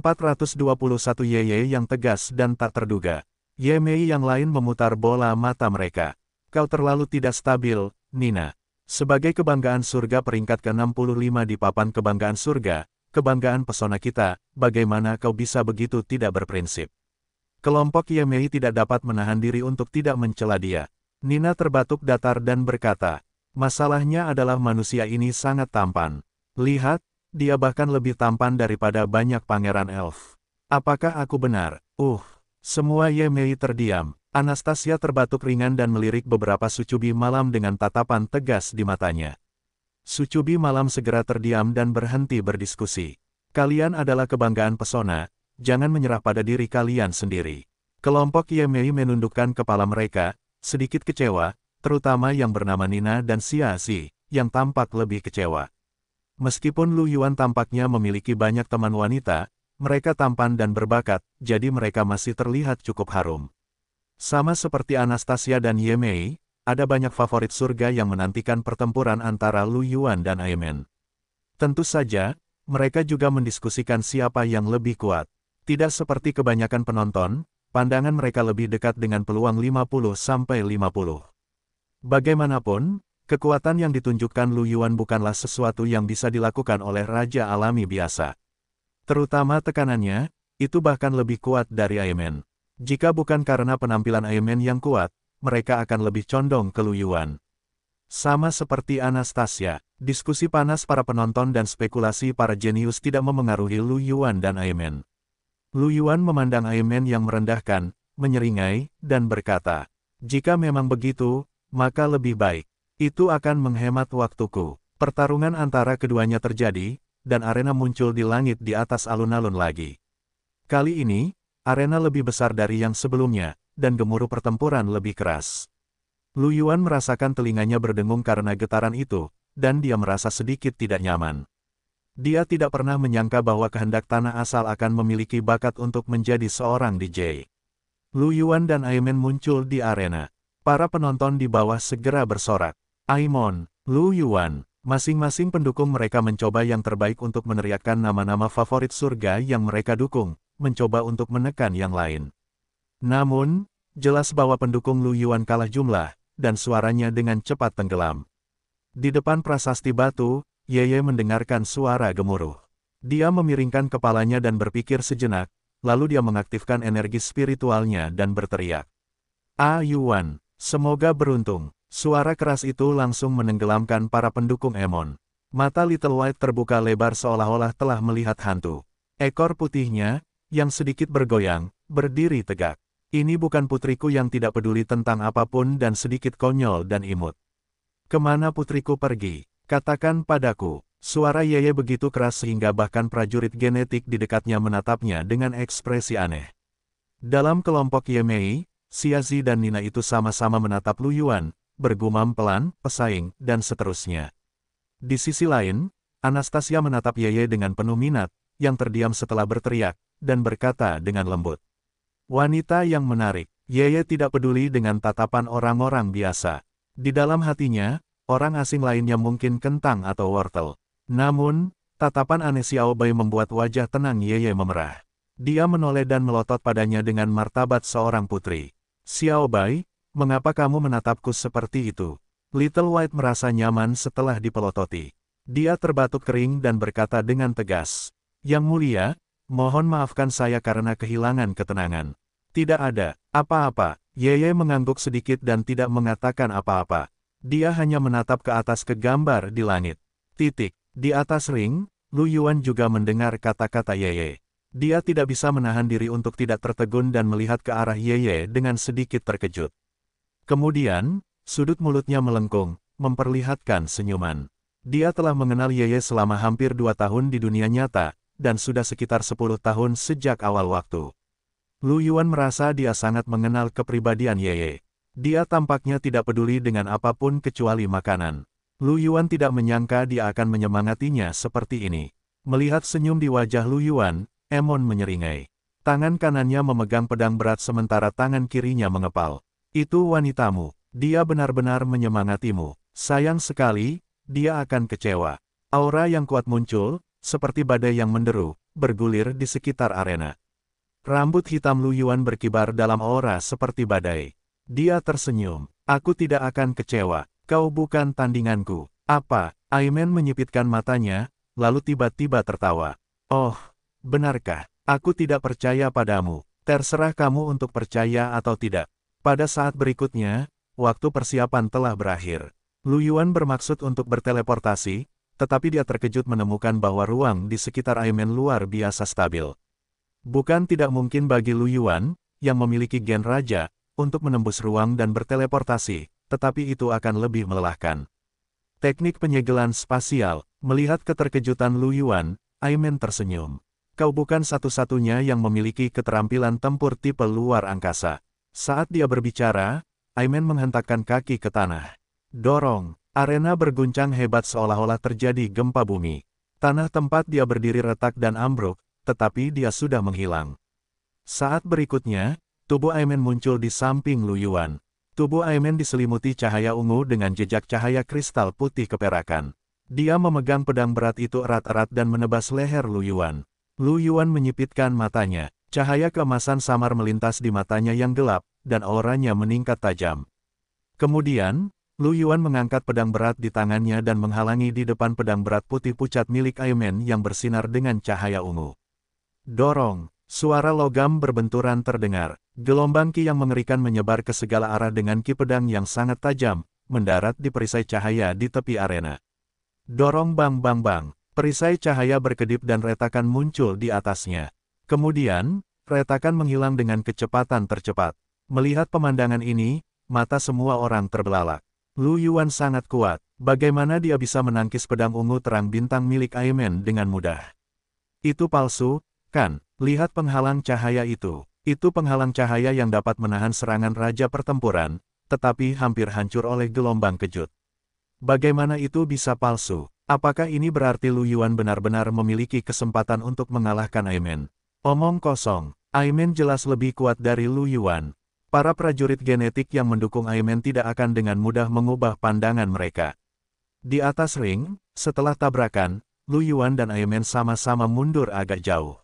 421 Yeye yang tegas dan tak terduga. Yemei yang lain memutar bola mata mereka. Kau terlalu tidak stabil, Nina. Sebagai kebanggaan surga peringkat ke-65 di papan kebanggaan surga, kebanggaan pesona kita, bagaimana kau bisa begitu tidak berprinsip. Kelompok Yemei tidak dapat menahan diri untuk tidak mencela dia. Nina terbatuk datar dan berkata, masalahnya adalah manusia ini sangat tampan. Lihat, dia bahkan lebih tampan daripada banyak pangeran elf. Apakah aku benar? Uh, semua Mei terdiam. Anastasia terbatuk ringan dan melirik beberapa sucubi malam dengan tatapan tegas di matanya. Sucubi malam segera terdiam dan berhenti berdiskusi. Kalian adalah kebanggaan pesona, jangan menyerah pada diri kalian sendiri. Kelompok Mei menundukkan kepala mereka, sedikit kecewa, terutama yang bernama Nina dan Xiazi, yang tampak lebih kecewa. Meskipun Lu Yuan tampaknya memiliki banyak teman wanita, mereka tampan dan berbakat, jadi mereka masih terlihat cukup harum. Sama seperti Anastasia dan Ye Mei, ada banyak favorit surga yang menantikan pertempuran antara Lu Yuan dan Aemen. Tentu saja, mereka juga mendiskusikan siapa yang lebih kuat. Tidak seperti kebanyakan penonton, pandangan mereka lebih dekat dengan peluang 50-50. Bagaimanapun, Kekuatan yang ditunjukkan Lu Yuan bukanlah sesuatu yang bisa dilakukan oleh Raja Alami biasa. Terutama tekanannya, itu bahkan lebih kuat dari Aemen. Jika bukan karena penampilan Aemen yang kuat, mereka akan lebih condong ke Lu Yuan. Sama seperti Anastasia, diskusi panas para penonton dan spekulasi para jenius tidak memengaruhi Lu Yuan dan Aemen. Lu Yuan memandang Aemen yang merendahkan, menyeringai, dan berkata, Jika memang begitu, maka lebih baik. Itu akan menghemat waktuku. Pertarungan antara keduanya terjadi, dan arena muncul di langit di atas alun-alun lagi. Kali ini, arena lebih besar dari yang sebelumnya, dan gemuruh pertempuran lebih keras. Lu Yuan merasakan telinganya berdengung karena getaran itu, dan dia merasa sedikit tidak nyaman. Dia tidak pernah menyangka bahwa kehendak tanah asal akan memiliki bakat untuk menjadi seorang DJ. Lu Yuan dan Aimen muncul di arena. Para penonton di bawah segera bersorak. Aimon, Lu Yuan, masing-masing pendukung mereka mencoba yang terbaik untuk meneriakkan nama-nama favorit surga yang mereka dukung, mencoba untuk menekan yang lain. Namun, jelas bahwa pendukung Lu Yuan kalah jumlah, dan suaranya dengan cepat tenggelam. Di depan prasasti batu, Ye Ye mendengarkan suara gemuruh. Dia memiringkan kepalanya dan berpikir sejenak, lalu dia mengaktifkan energi spiritualnya dan berteriak. A ah, Yuan, semoga beruntung. Suara keras itu langsung menenggelamkan para pendukung Emon. Mata Little White terbuka lebar seolah-olah telah melihat hantu. Ekor putihnya, yang sedikit bergoyang, berdiri tegak. Ini bukan putriku yang tidak peduli tentang apapun dan sedikit konyol dan imut. Kemana putriku pergi? Katakan padaku. Suara Yeye begitu keras sehingga bahkan prajurit genetik di dekatnya menatapnya dengan ekspresi aneh. Dalam kelompok Yemei, Siazi dan Nina itu sama-sama menatap Lu Yuan, bergumam pelan, pesaing, dan seterusnya. Di sisi lain, Anastasia menatap Yeye dengan penuh minat, yang terdiam setelah berteriak, dan berkata dengan lembut. Wanita yang menarik, Yeye tidak peduli dengan tatapan orang-orang biasa. Di dalam hatinya, orang asing lainnya mungkin kentang atau wortel. Namun, tatapan aneh Xiaobai membuat wajah tenang Yeye memerah. Dia menoleh dan melotot padanya dengan martabat seorang putri. Xiaobai, Mengapa kamu menatapku seperti itu? Little White merasa nyaman setelah dipelototi. Dia terbatuk kering dan berkata dengan tegas. Yang mulia, mohon maafkan saya karena kehilangan ketenangan. Tidak ada, apa-apa. Yeye mengangguk sedikit dan tidak mengatakan apa-apa. Dia hanya menatap ke atas ke gambar di langit. Titik. Di atas ring, Lu Yuan juga mendengar kata-kata Yeye. Dia tidak bisa menahan diri untuk tidak tertegun dan melihat ke arah Yeye dengan sedikit terkejut. Kemudian, sudut mulutnya melengkung, memperlihatkan senyuman. Dia telah mengenal Yeye selama hampir dua tahun di dunia nyata, dan sudah sekitar sepuluh tahun sejak awal waktu. Lu Yuan merasa dia sangat mengenal kepribadian Yeye. Dia tampaknya tidak peduli dengan apapun kecuali makanan. Lu Yuan tidak menyangka dia akan menyemangatinya seperti ini. Melihat senyum di wajah Lu Yuan, Emon menyeringai. Tangan kanannya memegang pedang berat sementara tangan kirinya mengepal. Itu wanitamu. Dia benar-benar menyemangatimu. Sayang sekali, dia akan kecewa. Aura yang kuat muncul, seperti badai yang menderu, bergulir di sekitar arena. Rambut hitam Lu Yuan berkibar dalam aura seperti badai. Dia tersenyum. Aku tidak akan kecewa. Kau bukan tandinganku. Apa? Aimen menyipitkan matanya, lalu tiba-tiba tertawa. Oh, benarkah? Aku tidak percaya padamu. Terserah kamu untuk percaya atau tidak. Pada saat berikutnya, waktu persiapan telah berakhir. Lu Yuan bermaksud untuk berteleportasi, tetapi dia terkejut menemukan bahwa ruang di sekitar Aimen luar biasa stabil. Bukan tidak mungkin bagi Lu Yuan, yang memiliki gen raja, untuk menembus ruang dan berteleportasi, tetapi itu akan lebih melelahkan. Teknik penyegelan spasial, melihat keterkejutan Lu Yuan, Aimen tersenyum. Kau bukan satu-satunya yang memiliki keterampilan tempur tipe luar angkasa. Saat dia berbicara, Aimen menghentakkan kaki ke tanah. Dorong, arena berguncang hebat seolah-olah terjadi gempa bumi. Tanah tempat dia berdiri retak dan ambruk, tetapi dia sudah menghilang. Saat berikutnya, tubuh Aimen muncul di samping Luyuan. Tubuh Aimen diselimuti cahaya ungu dengan jejak cahaya kristal putih keperakan. Dia memegang pedang berat itu erat-erat dan menebas leher Lu Yuan. Lu Yuan menyipitkan matanya. Cahaya kemasan samar melintas di matanya yang gelap, dan auranya meningkat tajam. Kemudian, Lu Yuan mengangkat pedang berat di tangannya dan menghalangi di depan pedang berat putih pucat milik Aimen yang bersinar dengan cahaya ungu. Dorong, suara logam berbenturan terdengar. Gelombang ki yang mengerikan menyebar ke segala arah dengan ki pedang yang sangat tajam, mendarat di perisai cahaya di tepi arena. Dorong bang bang bang, perisai cahaya berkedip dan retakan muncul di atasnya. Kemudian, retakan menghilang dengan kecepatan tercepat. Melihat pemandangan ini, mata semua orang terbelalak. Lu Yuan sangat kuat. Bagaimana dia bisa menangkis pedang ungu terang bintang milik Aimen dengan mudah? Itu palsu, kan? Lihat penghalang cahaya itu. Itu penghalang cahaya yang dapat menahan serangan raja pertempuran, tetapi hampir hancur oleh gelombang kejut. Bagaimana itu bisa palsu? Apakah ini berarti Lu Yuan benar-benar memiliki kesempatan untuk mengalahkan Aimen? Omong kosong, Aimen jelas lebih kuat dari Lu Yuan. Para prajurit genetik yang mendukung Aimen tidak akan dengan mudah mengubah pandangan mereka. Di atas ring, setelah tabrakan, Lu Yuan dan Aimen sama-sama mundur agak jauh.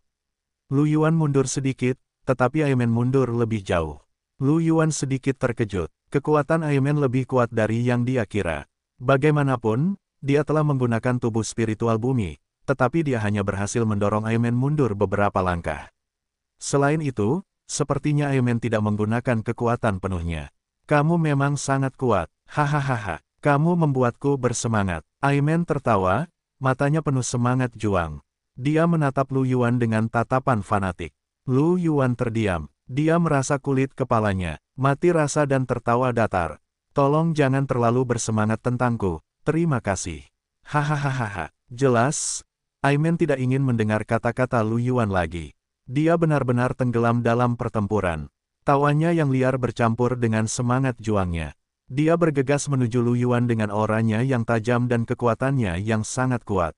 Lu Yuan mundur sedikit, tetapi Aimen mundur lebih jauh. Lu Yuan sedikit terkejut. Kekuatan Aimen lebih kuat dari yang dia kira. Bagaimanapun, dia telah menggunakan tubuh spiritual bumi, tetapi dia hanya berhasil mendorong Aemen mundur beberapa langkah. Selain itu, sepertinya Aemen tidak menggunakan kekuatan penuhnya. Kamu memang sangat kuat, hahaha, kamu membuatku bersemangat. Aemen tertawa, matanya penuh semangat juang. Dia menatap Lu Yuan dengan tatapan fanatik. Lu Yuan terdiam, dia merasa kulit kepalanya, mati rasa dan tertawa datar. Tolong jangan terlalu bersemangat tentangku, terima kasih. Hahaha, jelas, Aimen tidak ingin mendengar kata-kata Lu Yuan lagi. Dia benar-benar tenggelam dalam pertempuran. Tawanya yang liar bercampur dengan semangat juangnya. Dia bergegas menuju Lu Yuan dengan auranya yang tajam dan kekuatannya yang sangat kuat.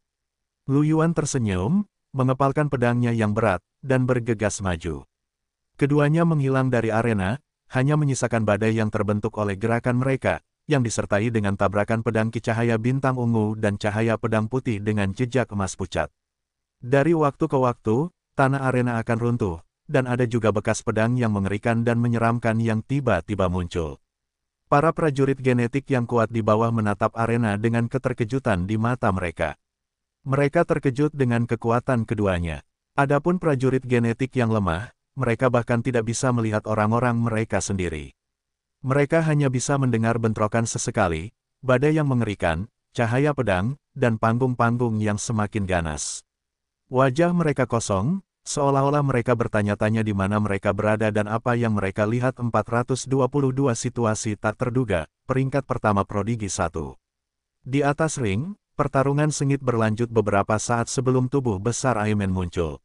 Lu Yuan tersenyum, mengepalkan pedangnya yang berat, dan bergegas maju. Keduanya menghilang dari arena, hanya menyisakan badai yang terbentuk oleh gerakan mereka, yang disertai dengan tabrakan pedang cahaya bintang ungu dan cahaya pedang putih dengan jejak emas pucat. Dari waktu ke waktu, tanah arena akan runtuh, dan ada juga bekas pedang yang mengerikan dan menyeramkan yang tiba-tiba muncul. Para prajurit genetik yang kuat di bawah menatap arena dengan keterkejutan di mata mereka. Mereka terkejut dengan kekuatan keduanya. Adapun prajurit genetik yang lemah, mereka bahkan tidak bisa melihat orang-orang mereka sendiri. Mereka hanya bisa mendengar bentrokan sesekali, badai yang mengerikan, cahaya pedang, dan panggung-panggung yang semakin ganas. Wajah mereka kosong, seolah-olah mereka bertanya-tanya di mana mereka berada dan apa yang mereka lihat 422 situasi tak terduga, peringkat pertama prodigi 1. Di atas ring, pertarungan sengit berlanjut beberapa saat sebelum tubuh besar Aimen muncul.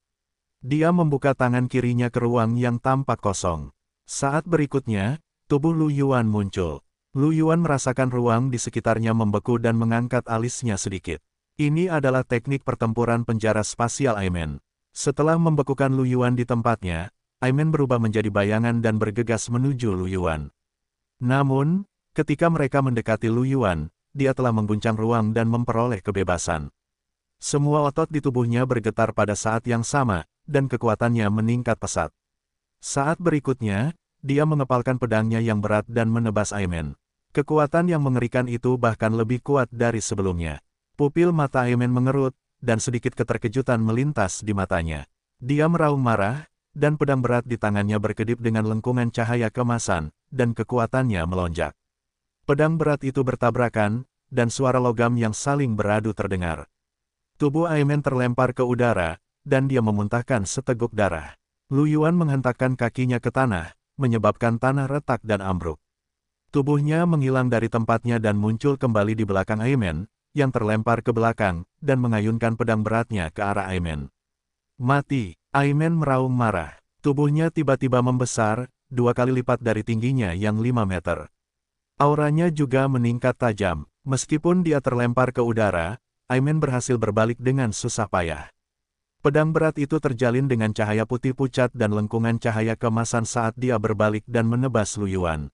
Dia membuka tangan kirinya ke ruang yang tampak kosong. Saat berikutnya, Tubuh Lu Yuan muncul. Lu Yuan merasakan ruang di sekitarnya membeku dan mengangkat alisnya sedikit. Ini adalah teknik pertempuran penjara spasial Aimen. Setelah membekukan Lu Yuan di tempatnya, Aimen berubah menjadi bayangan dan bergegas menuju Lu Yuan. Namun, ketika mereka mendekati Lu Yuan, dia telah mengguncang ruang dan memperoleh kebebasan. Semua otot di tubuhnya bergetar pada saat yang sama, dan kekuatannya meningkat pesat. Saat berikutnya, dia mengepalkan pedangnya yang berat dan menebas Aimen. Kekuatan yang mengerikan itu bahkan lebih kuat dari sebelumnya. Pupil mata Aimen mengerut, dan sedikit keterkejutan melintas di matanya. Dia meraung marah, dan pedang berat di tangannya berkedip dengan lengkungan cahaya kemasan, dan kekuatannya melonjak. Pedang berat itu bertabrakan, dan suara logam yang saling beradu terdengar. Tubuh Aimen terlempar ke udara, dan dia memuntahkan seteguk darah. Lu Yuan menghentakkan kakinya ke tanah, menyebabkan tanah retak dan ambruk. Tubuhnya menghilang dari tempatnya dan muncul kembali di belakang Aimen, yang terlempar ke belakang, dan mengayunkan pedang beratnya ke arah Aimen. Mati, Aimen meraung marah. Tubuhnya tiba-tiba membesar, dua kali lipat dari tingginya yang lima meter. Auranya juga meningkat tajam. Meskipun dia terlempar ke udara, Aimen berhasil berbalik dengan susah payah. Pedang berat itu terjalin dengan cahaya putih pucat dan lengkungan cahaya kemasan saat dia berbalik dan menebas Lu Luyuan.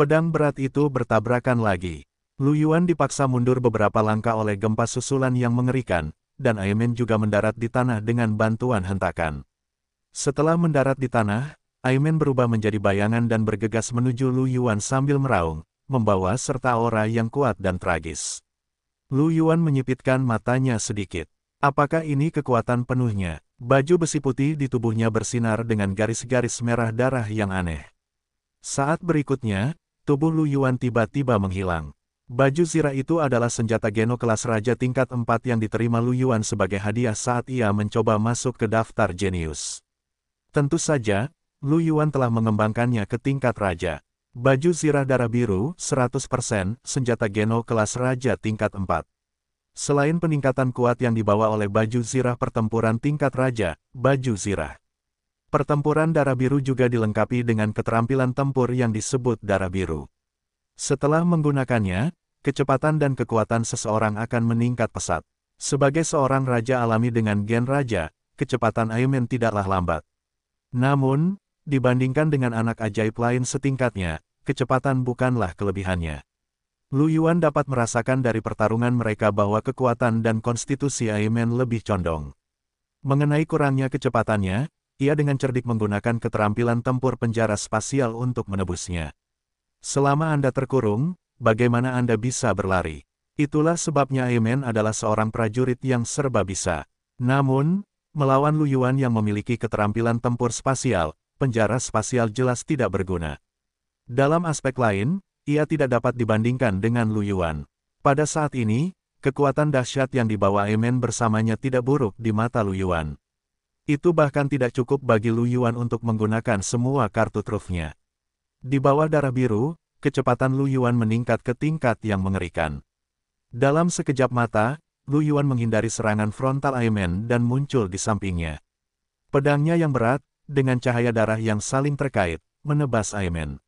Pedang berat itu bertabrakan lagi. Lu Luyuan dipaksa mundur beberapa langkah oleh gempa susulan yang mengerikan, dan Aimin juga mendarat di tanah dengan bantuan hentakan. Setelah mendarat di tanah, Aimin berubah menjadi bayangan dan bergegas menuju Lu Luyuan sambil meraung, membawa serta aura yang kuat dan tragis. Lu Luyuan menyipitkan matanya sedikit. Apakah ini kekuatan penuhnya? Baju besi putih di tubuhnya bersinar dengan garis-garis merah darah yang aneh. Saat berikutnya, tubuh Lu Yuan tiba-tiba menghilang. Baju zira itu adalah senjata Geno kelas Raja tingkat 4 yang diterima Lu Yuan sebagai hadiah saat ia mencoba masuk ke daftar jenius. Tentu saja, Lu Yuan telah mengembangkannya ke tingkat Raja. Baju zirah darah biru, 100%, senjata Geno kelas Raja tingkat 4. Selain peningkatan kuat yang dibawa oleh baju zirah pertempuran tingkat raja, baju zirah. Pertempuran darah biru juga dilengkapi dengan keterampilan tempur yang disebut darah biru. Setelah menggunakannya, kecepatan dan kekuatan seseorang akan meningkat pesat. Sebagai seorang raja alami dengan gen raja, kecepatan Ayumen tidaklah lambat. Namun, dibandingkan dengan anak ajaib lain setingkatnya, kecepatan bukanlah kelebihannya. Lu Yuan dapat merasakan dari pertarungan mereka bahwa kekuatan dan konstitusi Aimen lebih condong. Mengenai kurangnya kecepatannya, ia dengan cerdik menggunakan keterampilan tempur penjara spasial untuk menebusnya. Selama Anda terkurung, bagaimana Anda bisa berlari? Itulah sebabnya Aimen adalah seorang prajurit yang serba bisa. Namun, melawan Lu Yuan yang memiliki keterampilan tempur spasial, penjara spasial jelas tidak berguna. Dalam aspek lain, ia tidak dapat dibandingkan dengan Lu Yuan. Pada saat ini, kekuatan dahsyat yang dibawa Emen bersamanya tidak buruk di mata Lu Yuan. Itu bahkan tidak cukup bagi Lu Yuan untuk menggunakan semua kartu trufnya. Di bawah darah biru, kecepatan Lu Yuan meningkat ke tingkat yang mengerikan. Dalam sekejap mata, Lu Yuan menghindari serangan frontal Aimen dan muncul di sampingnya. Pedangnya yang berat, dengan cahaya darah yang saling terkait, menebas Aimen.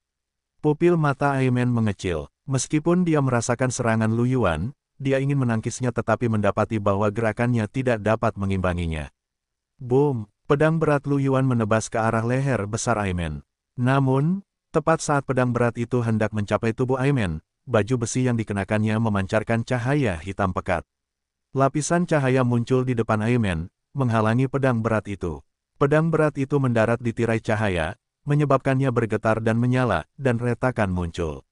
Pupil mata Aimen mengecil. Meskipun dia merasakan serangan Lu Yuan, dia ingin menangkisnya tetapi mendapati bahwa gerakannya tidak dapat mengimbanginya. Boom! Pedang berat Lu Yuan menebas ke arah leher besar Aimen. Namun, tepat saat pedang berat itu hendak mencapai tubuh Aimen, baju besi yang dikenakannya memancarkan cahaya hitam pekat. Lapisan cahaya muncul di depan Aimen, menghalangi pedang berat itu. Pedang berat itu mendarat di tirai cahaya, menyebabkannya bergetar dan menyala, dan retakan muncul.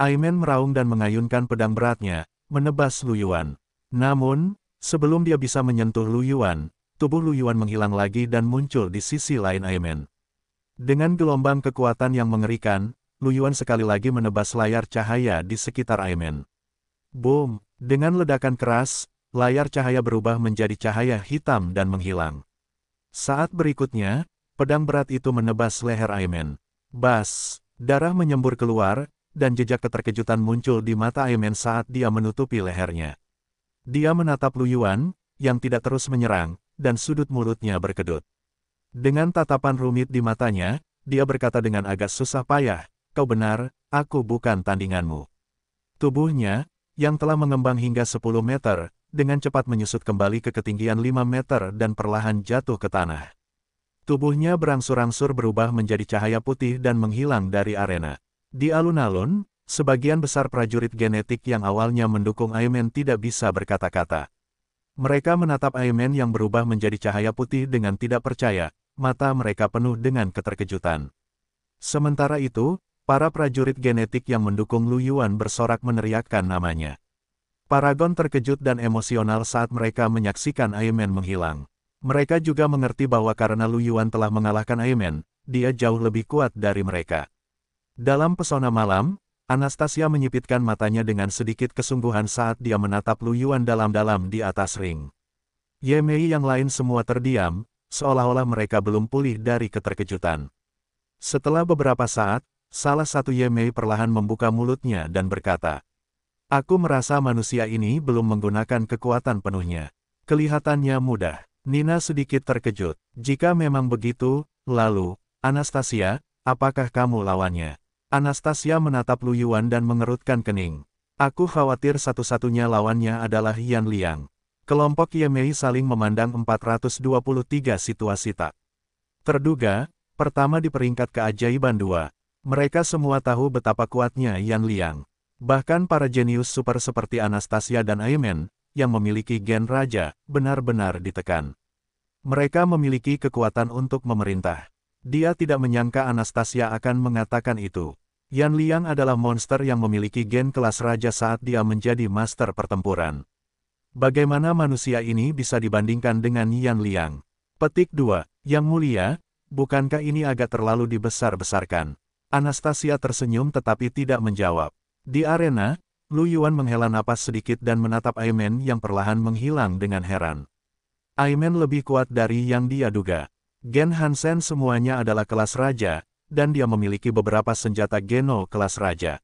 Aimen meraung dan mengayunkan pedang beratnya, menebas Lu Luyuan. Namun, sebelum dia bisa menyentuh Lu Luyuan, tubuh Lu Luyuan menghilang lagi dan muncul di sisi lain Aimen. Dengan gelombang kekuatan yang mengerikan, Lu Luyuan sekali lagi menebas layar cahaya di sekitar Aimen. Boom! Dengan ledakan keras, layar cahaya berubah menjadi cahaya hitam dan menghilang. Saat berikutnya, pedang berat itu menebas leher Aimen. Bas, darah menyembur keluar, dan jejak keterkejutan muncul di mata Aimen saat dia menutupi lehernya. Dia menatap Lu Luyuan, yang tidak terus menyerang, dan sudut mulutnya berkedut. Dengan tatapan rumit di matanya, dia berkata dengan agak susah payah, kau benar, aku bukan tandinganmu. Tubuhnya, yang telah mengembang hingga 10 meter, dengan cepat menyusut kembali ke ketinggian 5 meter dan perlahan jatuh ke tanah. Tubuhnya berangsur-angsur berubah menjadi cahaya putih dan menghilang dari arena. Di alun-alun, sebagian besar prajurit genetik yang awalnya mendukung Aimen tidak bisa berkata-kata. Mereka menatap Aimen yang berubah menjadi cahaya putih dengan tidak percaya, mata mereka penuh dengan keterkejutan. Sementara itu, para prajurit genetik yang mendukung Lu Yuan bersorak meneriakkan namanya. Paragon terkejut dan emosional saat mereka menyaksikan Aimen menghilang. Mereka juga mengerti bahwa karena Lu Yuan telah mengalahkan Aimen, dia jauh lebih kuat dari mereka. Dalam pesona malam, Anastasia menyipitkan matanya dengan sedikit kesungguhan saat dia menatap Lu Yuan dalam-dalam di atas ring. Ye Mei yang lain semua terdiam, seolah-olah mereka belum pulih dari keterkejutan. Setelah beberapa saat, salah satu Ye Mei perlahan membuka mulutnya dan berkata, Aku merasa manusia ini belum menggunakan kekuatan penuhnya. Kelihatannya mudah. Nina sedikit terkejut. Jika memang begitu, lalu, Anastasia, apakah kamu lawannya? Anastasia menatap Lu Luyuan dan mengerutkan kening. Aku khawatir satu-satunya lawannya adalah Yan Liang. Kelompok Yemei saling memandang 423 situasi tak. Terduga, pertama di peringkat keajaiban dua. Mereka semua tahu betapa kuatnya Yan Liang. Bahkan para jenius super seperti Anastasia dan Aimen, yang memiliki gen raja, benar-benar ditekan. Mereka memiliki kekuatan untuk memerintah. Dia tidak menyangka Anastasia akan mengatakan itu. Yan Liang adalah monster yang memiliki gen kelas raja saat dia menjadi master pertempuran. Bagaimana manusia ini bisa dibandingkan dengan Yan Liang? Petik 2. Yang mulia, bukankah ini agak terlalu dibesar-besarkan? Anastasia tersenyum tetapi tidak menjawab. Di arena, Lu Yuan menghela napas sedikit dan menatap Aimen yang perlahan menghilang dengan heran. Aimen lebih kuat dari yang dia duga. Gen Hansen semuanya adalah kelas raja, dan dia memiliki beberapa senjata Geno kelas raja.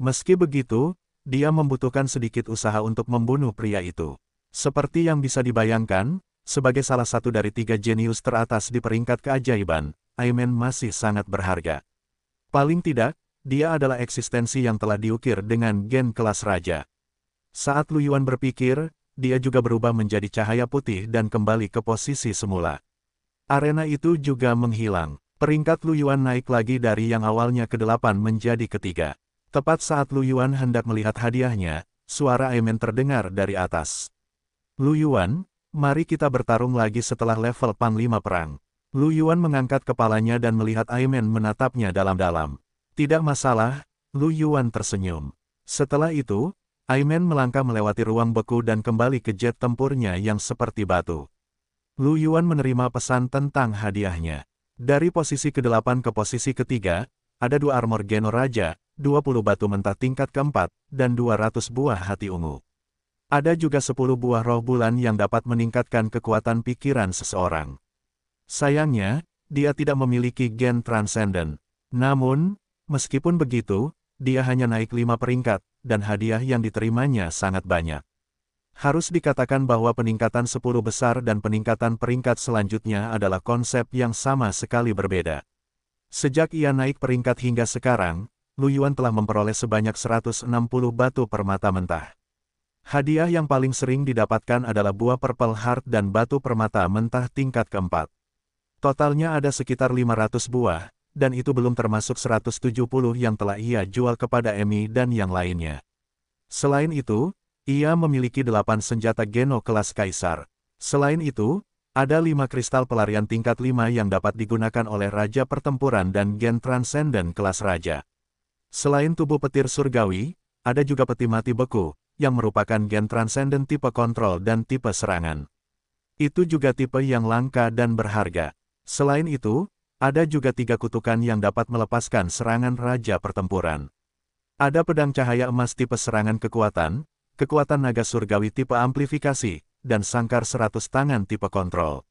Meski begitu, dia membutuhkan sedikit usaha untuk membunuh pria itu. Seperti yang bisa dibayangkan, sebagai salah satu dari tiga jenius teratas di peringkat keajaiban, Aimen masih sangat berharga. Paling tidak, dia adalah eksistensi yang telah diukir dengan gen kelas raja. Saat Lu Yuan berpikir, dia juga berubah menjadi cahaya putih dan kembali ke posisi semula. Arena itu juga menghilang. Peringkat Lu Yuan naik lagi dari yang awalnya ke-8 menjadi ketiga. Tepat saat Lu Yuan hendak melihat hadiahnya, suara Aimen terdengar dari atas. Lu Yuan, mari kita bertarung lagi setelah level panglima perang. Lu Yuan mengangkat kepalanya dan melihat Aimen menatapnya dalam-dalam. Tidak masalah, Lu Yuan tersenyum. Setelah itu, Aimen melangkah melewati ruang beku dan kembali ke jet tempurnya yang seperti batu. Lu Yuan menerima pesan tentang hadiahnya. Dari posisi ke-8 ke posisi ketiga, ada dua armor Geno Raja, 20 batu mentah tingkat keempat, dan 200 buah hati ungu. Ada juga 10 buah roh bulan yang dapat meningkatkan kekuatan pikiran seseorang. Sayangnya, dia tidak memiliki gen transcendent. Namun, Meskipun begitu, dia hanya naik lima peringkat, dan hadiah yang diterimanya sangat banyak. Harus dikatakan bahwa peningkatan sepuluh besar dan peningkatan peringkat selanjutnya adalah konsep yang sama sekali berbeda. Sejak ia naik peringkat hingga sekarang, Lu Yuan telah memperoleh sebanyak 160 batu permata mentah. Hadiah yang paling sering didapatkan adalah buah purple heart dan batu permata mentah tingkat keempat. Totalnya ada sekitar 500 buah, dan itu belum termasuk 170 yang telah ia jual kepada Emi dan yang lainnya. Selain itu, ia memiliki delapan senjata Geno kelas Kaisar. Selain itu, ada lima kristal pelarian tingkat lima yang dapat digunakan oleh Raja Pertempuran dan Gen Transcendent kelas Raja. Selain tubuh petir surgawi, ada juga peti mati beku, yang merupakan Gen Transcendent tipe kontrol dan tipe serangan. Itu juga tipe yang langka dan berharga. Selain itu, ada juga tiga kutukan yang dapat melepaskan serangan Raja Pertempuran. Ada pedang cahaya emas tipe serangan kekuatan, kekuatan naga surgawi tipe amplifikasi, dan sangkar seratus tangan tipe kontrol.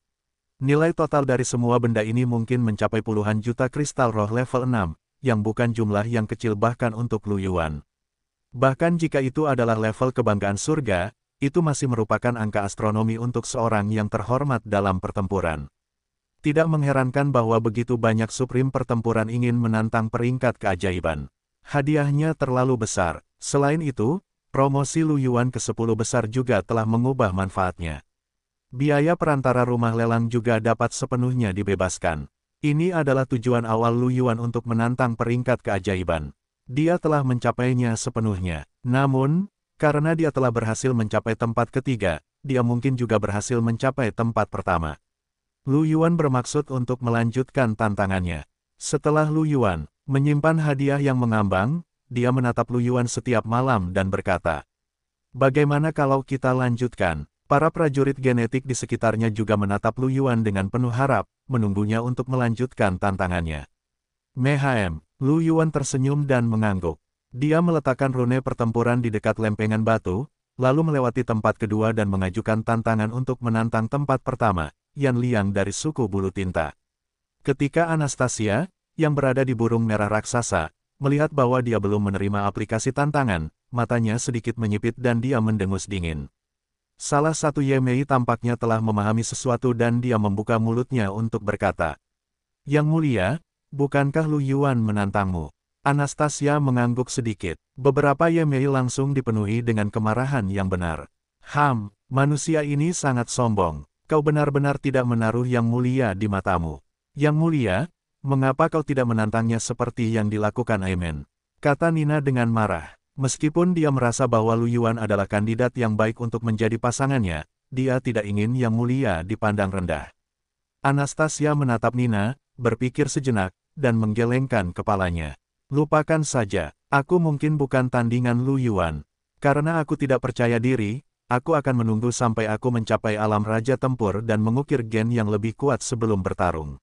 Nilai total dari semua benda ini mungkin mencapai puluhan juta kristal roh level 6, yang bukan jumlah yang kecil bahkan untuk Lu Yuan. Bahkan jika itu adalah level kebanggaan surga, itu masih merupakan angka astronomi untuk seorang yang terhormat dalam pertempuran. Tidak mengherankan bahwa begitu banyak Supreme pertempuran ingin menantang peringkat keajaiban. Hadiahnya terlalu besar. Selain itu, promosi Lu Yuan ke-10 besar juga telah mengubah manfaatnya. Biaya perantara rumah lelang juga dapat sepenuhnya dibebaskan. Ini adalah tujuan awal Lu Yuan untuk menantang peringkat keajaiban. Dia telah mencapainya sepenuhnya. Namun, karena dia telah berhasil mencapai tempat ketiga, dia mungkin juga berhasil mencapai tempat pertama. Lu Yuan bermaksud untuk melanjutkan tantangannya. Setelah Lu Yuan menyimpan hadiah yang mengambang, dia menatap Lu Yuan setiap malam dan berkata, Bagaimana kalau kita lanjutkan? Para prajurit genetik di sekitarnya juga menatap Lu Yuan dengan penuh harap, menunggunya untuk melanjutkan tantangannya. Mehaem, Lu Yuan tersenyum dan mengangguk. Dia meletakkan rune pertempuran di dekat lempengan batu, lalu melewati tempat kedua dan mengajukan tantangan untuk menantang tempat pertama, Yan Liang dari suku bulu tinta. Ketika Anastasia, yang berada di burung merah raksasa, melihat bahwa dia belum menerima aplikasi tantangan, matanya sedikit menyipit dan dia mendengus dingin. Salah satu Yemei tampaknya telah memahami sesuatu dan dia membuka mulutnya untuk berkata. Yang mulia, bukankah Lu Yuan menantangmu? Anastasia mengangguk sedikit. Beberapa Yemei langsung dipenuhi dengan kemarahan yang benar. Ham, manusia ini sangat sombong kau benar-benar tidak menaruh yang mulia di matamu. Yang mulia, mengapa kau tidak menantangnya seperti yang dilakukan Aimen? Kata Nina dengan marah. Meskipun dia merasa bahwa Lu Yuan adalah kandidat yang baik untuk menjadi pasangannya, dia tidak ingin yang mulia dipandang rendah. Anastasia menatap Nina, berpikir sejenak, dan menggelengkan kepalanya. Lupakan saja, aku mungkin bukan tandingan Lu Yuan. Karena aku tidak percaya diri, Aku akan menunggu sampai aku mencapai alam Raja Tempur dan mengukir gen yang lebih kuat sebelum bertarung.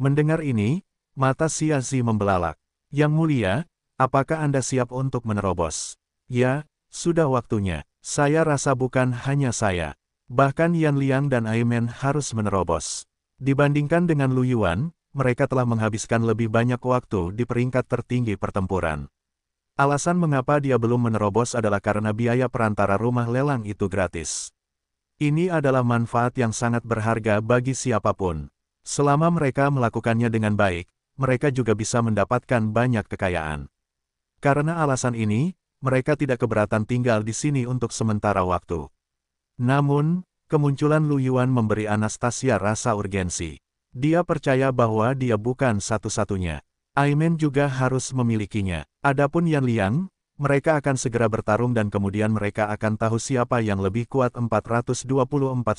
Mendengar ini, mata Siazi membelalak. Yang mulia, apakah Anda siap untuk menerobos? Ya, sudah waktunya. Saya rasa bukan hanya saya. Bahkan Yan Liang dan Aimen harus menerobos. Dibandingkan dengan Lu Yuan, mereka telah menghabiskan lebih banyak waktu di peringkat tertinggi pertempuran. Alasan mengapa dia belum menerobos adalah karena biaya perantara rumah lelang itu gratis. Ini adalah manfaat yang sangat berharga bagi siapapun. Selama mereka melakukannya dengan baik, mereka juga bisa mendapatkan banyak kekayaan. Karena alasan ini, mereka tidak keberatan tinggal di sini untuk sementara waktu. Namun, kemunculan Lu Yuan memberi Anastasia rasa urgensi. Dia percaya bahwa dia bukan satu-satunya. Aimen juga harus memilikinya. Adapun Yan Liang, mereka akan segera bertarung dan kemudian mereka akan tahu siapa yang lebih kuat 424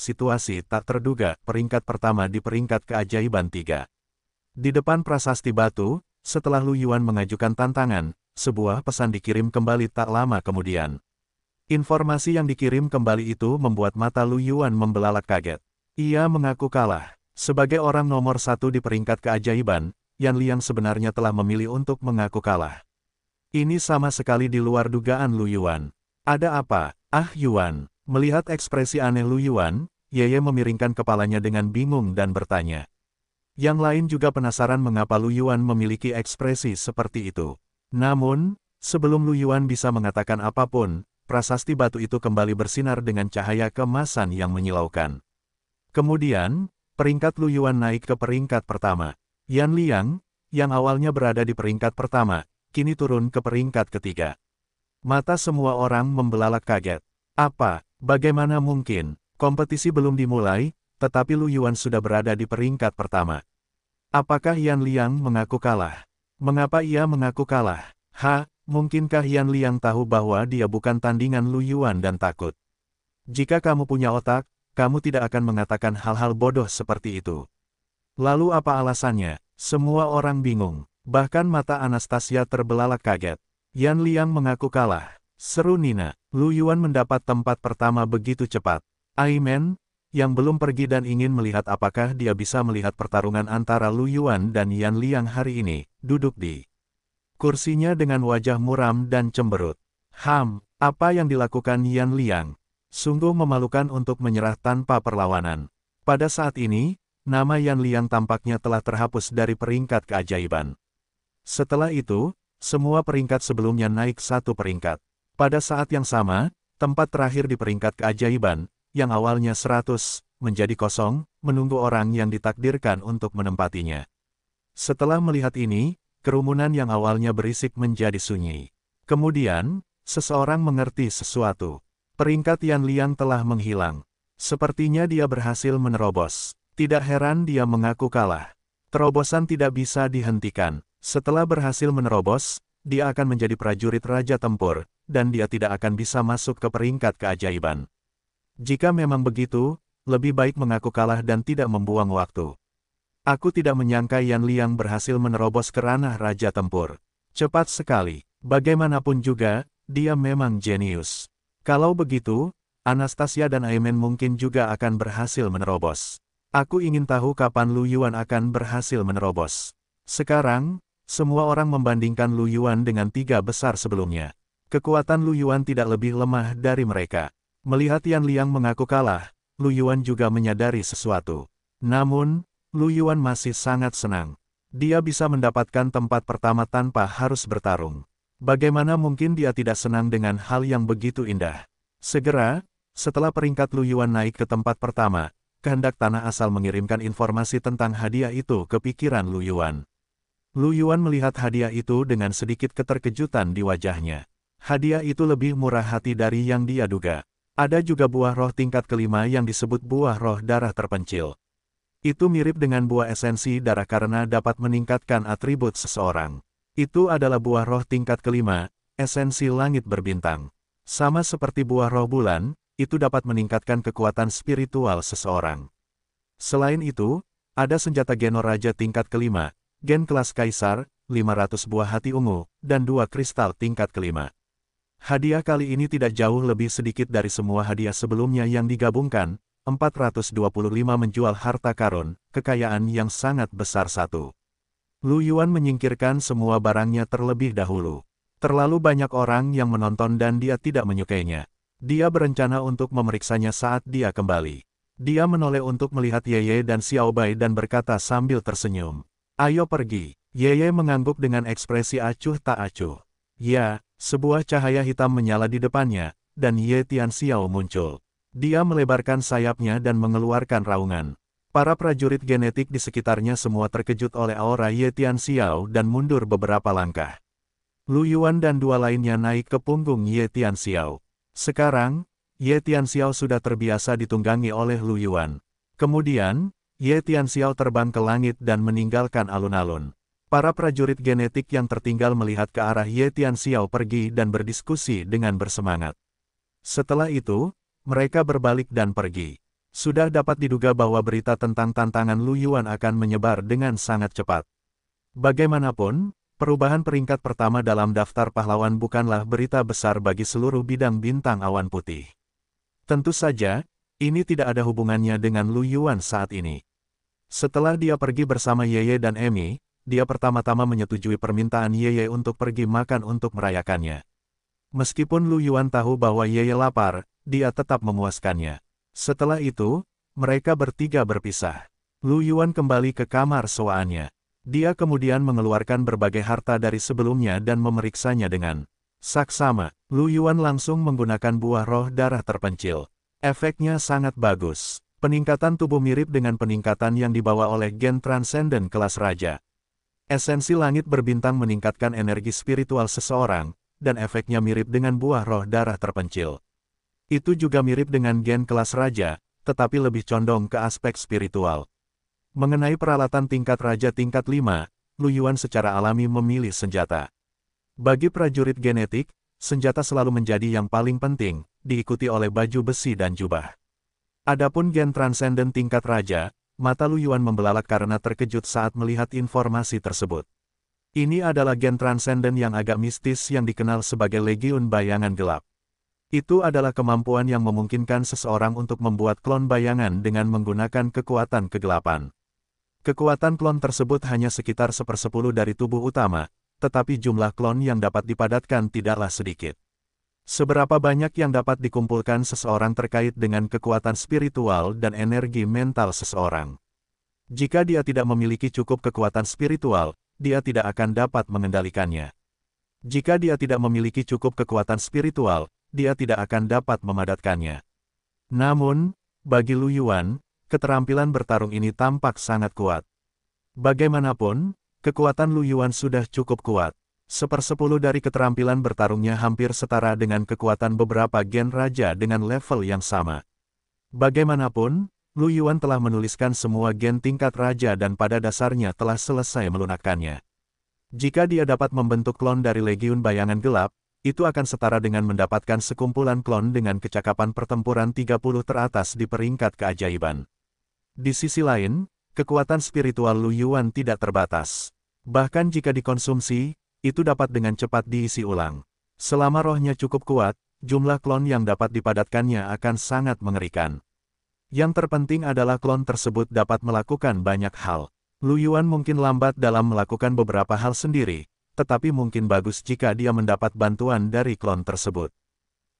situasi tak terduga peringkat pertama di peringkat keajaiban tiga Di depan prasasti batu, setelah Lu Yuan mengajukan tantangan, sebuah pesan dikirim kembali tak lama kemudian. Informasi yang dikirim kembali itu membuat mata Lu Yuan membelalak kaget. Ia mengaku kalah. Sebagai orang nomor satu di peringkat keajaiban, Yan Liang sebenarnya telah memilih untuk mengaku kalah. Ini sama sekali di luar dugaan Lu Yuan. Ada apa, Ah Yuan? Melihat ekspresi aneh Lu Yuan, Yeye memiringkan kepalanya dengan bingung dan bertanya. Yang lain juga penasaran mengapa Lu Yuan memiliki ekspresi seperti itu. Namun, sebelum Lu Yuan bisa mengatakan apapun, prasasti batu itu kembali bersinar dengan cahaya kemasan yang menyilaukan. Kemudian, peringkat Lu Yuan naik ke peringkat pertama. Yan Liang, yang awalnya berada di peringkat pertama, kini turun ke peringkat ketiga. Mata semua orang membelalak kaget. Apa, bagaimana mungkin, kompetisi belum dimulai, tetapi Lu Yuan sudah berada di peringkat pertama. Apakah Yan Liang mengaku kalah? Mengapa ia mengaku kalah? Ha, mungkinkah Yan Liang tahu bahwa dia bukan tandingan Lu Yuan dan takut? Jika kamu punya otak, kamu tidak akan mengatakan hal-hal bodoh seperti itu. Lalu apa alasannya? Semua orang bingung. Bahkan mata Anastasia terbelalak kaget. Yan Liang mengaku kalah. Seru Nina, Lu Yuan mendapat tempat pertama begitu cepat. Aimen, yang belum pergi dan ingin melihat apakah dia bisa melihat pertarungan antara Lu Yuan dan Yan Liang hari ini, duduk di kursinya dengan wajah muram dan cemberut. Ham, apa yang dilakukan Yan Liang? Sungguh memalukan untuk menyerah tanpa perlawanan. Pada saat ini, nama Yan Liang tampaknya telah terhapus dari peringkat keajaiban. Setelah itu, semua peringkat sebelumnya naik satu peringkat. Pada saat yang sama, tempat terakhir di peringkat keajaiban, yang awalnya 100, menjadi kosong, menunggu orang yang ditakdirkan untuk menempatinya. Setelah melihat ini, kerumunan yang awalnya berisik menjadi sunyi. Kemudian, seseorang mengerti sesuatu. Peringkat Yan Liang telah menghilang. Sepertinya dia berhasil menerobos. Tidak heran dia mengaku kalah. Terobosan tidak bisa dihentikan. Setelah berhasil menerobos, dia akan menjadi prajurit Raja Tempur, dan dia tidak akan bisa masuk ke peringkat keajaiban. Jika memang begitu, lebih baik mengaku kalah dan tidak membuang waktu. Aku tidak menyangka Yan Liang berhasil menerobos ke ranah Raja Tempur. Cepat sekali. Bagaimanapun juga, dia memang jenius. Kalau begitu, Anastasia dan Aimen mungkin juga akan berhasil menerobos. Aku ingin tahu kapan Lu Yuan akan berhasil menerobos. Sekarang, semua orang membandingkan Lu Yuan dengan tiga besar sebelumnya. Kekuatan Lu Yuan tidak lebih lemah dari mereka. Melihat Yan Liang mengaku kalah, Lu Yuan juga menyadari sesuatu. Namun, Lu Yuan masih sangat senang. Dia bisa mendapatkan tempat pertama tanpa harus bertarung. Bagaimana mungkin dia tidak senang dengan hal yang begitu indah? Segera, setelah peringkat Lu Yuan naik ke tempat pertama, kehendak tanah asal mengirimkan informasi tentang hadiah itu ke pikiran Lu Yuan. Lu Yuan melihat hadiah itu dengan sedikit keterkejutan di wajahnya. Hadiah itu lebih murah hati dari yang dia duga. Ada juga buah roh tingkat kelima yang disebut buah roh darah terpencil. Itu mirip dengan buah esensi darah karena dapat meningkatkan atribut seseorang. Itu adalah buah roh tingkat kelima, esensi langit berbintang. Sama seperti buah roh bulan, itu dapat meningkatkan kekuatan spiritual seseorang. Selain itu, ada senjata Geno Raja tingkat kelima, gen kelas kaisar, 500 buah hati ungu, dan dua kristal tingkat kelima. Hadiah kali ini tidak jauh lebih sedikit dari semua hadiah sebelumnya yang digabungkan, 425 menjual harta karun, kekayaan yang sangat besar satu. Lu Yuan menyingkirkan semua barangnya terlebih dahulu. Terlalu banyak orang yang menonton dan dia tidak menyukainya. Dia berencana untuk memeriksanya saat dia kembali. Dia menoleh untuk melihat Yeye dan Xiao Bai dan berkata sambil tersenyum. Ayo pergi. Yeye mengangguk dengan ekspresi acuh tak acuh. Ya, sebuah cahaya hitam menyala di depannya, dan Ye Tian Xiao muncul. Dia melebarkan sayapnya dan mengeluarkan raungan. Para prajurit genetik di sekitarnya semua terkejut oleh aura Ye Tian Xiao dan mundur beberapa langkah. Lu Yuan dan dua lainnya naik ke punggung Ye Tian Xiao. Sekarang, Ye Tian Xiao sudah terbiasa ditunggangi oleh Lu Yuan. Kemudian, Ye Tian Xiao terbang ke langit dan meninggalkan alun-alun. Para prajurit genetik yang tertinggal melihat ke arah Ye Tian Xiao pergi dan berdiskusi dengan bersemangat. Setelah itu, mereka berbalik dan pergi. Sudah dapat diduga bahwa berita tentang tantangan Lu Yuan akan menyebar dengan sangat cepat. Bagaimanapun, perubahan peringkat pertama dalam daftar pahlawan bukanlah berita besar bagi seluruh bidang bintang awan putih. Tentu saja, ini tidak ada hubungannya dengan Lu Yuan saat ini. Setelah dia pergi bersama Yeye dan Emi, dia pertama-tama menyetujui permintaan Yeye untuk pergi makan untuk merayakannya. Meskipun Lu Yuan tahu bahwa Yeye lapar, dia tetap memuaskannya. Setelah itu, mereka bertiga berpisah. Lu Yuan kembali ke kamar soaannya. Dia kemudian mengeluarkan berbagai harta dari sebelumnya dan memeriksanya dengan saksama. Lu Yuan langsung menggunakan buah roh darah terpencil. Efeknya sangat bagus. Peningkatan tubuh mirip dengan peningkatan yang dibawa oleh gen Transcendent kelas raja. Esensi langit berbintang meningkatkan energi spiritual seseorang, dan efeknya mirip dengan buah roh darah terpencil. Itu juga mirip dengan gen kelas raja, tetapi lebih condong ke aspek spiritual. Mengenai peralatan tingkat raja tingkat 5, Yuan secara alami memilih senjata. Bagi prajurit genetik, senjata selalu menjadi yang paling penting, diikuti oleh baju besi dan jubah. Adapun gen transenden tingkat raja, mata Luyuan membelalak karena terkejut saat melihat informasi tersebut. Ini adalah gen transenden yang agak mistis yang dikenal sebagai legiun bayangan gelap. Itu adalah kemampuan yang memungkinkan seseorang untuk membuat klon bayangan dengan menggunakan kekuatan kegelapan. Kekuatan klon tersebut hanya sekitar sepersepuluh dari tubuh utama, tetapi jumlah klon yang dapat dipadatkan tidaklah sedikit. Seberapa banyak yang dapat dikumpulkan seseorang terkait dengan kekuatan spiritual dan energi mental seseorang. Jika dia tidak memiliki cukup kekuatan spiritual, dia tidak akan dapat mengendalikannya. Jika dia tidak memiliki cukup kekuatan spiritual, dia tidak akan dapat memadatkannya. Namun, bagi Lu Yuan, keterampilan bertarung ini tampak sangat kuat. Bagaimanapun, kekuatan Lu Yuan sudah cukup kuat. Sepersepuluh dari keterampilan bertarungnya hampir setara dengan kekuatan beberapa gen raja dengan level yang sama. Bagaimanapun, Lu Yuan telah menuliskan semua gen tingkat raja dan pada dasarnya telah selesai melunakkannya. Jika dia dapat membentuk klon dari Legiun Bayangan Gelap, itu akan setara dengan mendapatkan sekumpulan klon dengan kecakapan pertempuran 30 teratas di peringkat keajaiban. Di sisi lain, kekuatan spiritual Lu Yuan tidak terbatas. Bahkan jika dikonsumsi, itu dapat dengan cepat diisi ulang. Selama rohnya cukup kuat, jumlah klon yang dapat dipadatkannya akan sangat mengerikan. Yang terpenting adalah klon tersebut dapat melakukan banyak hal. Lu Yuan mungkin lambat dalam melakukan beberapa hal sendiri, tetapi mungkin bagus jika dia mendapat bantuan dari klon tersebut.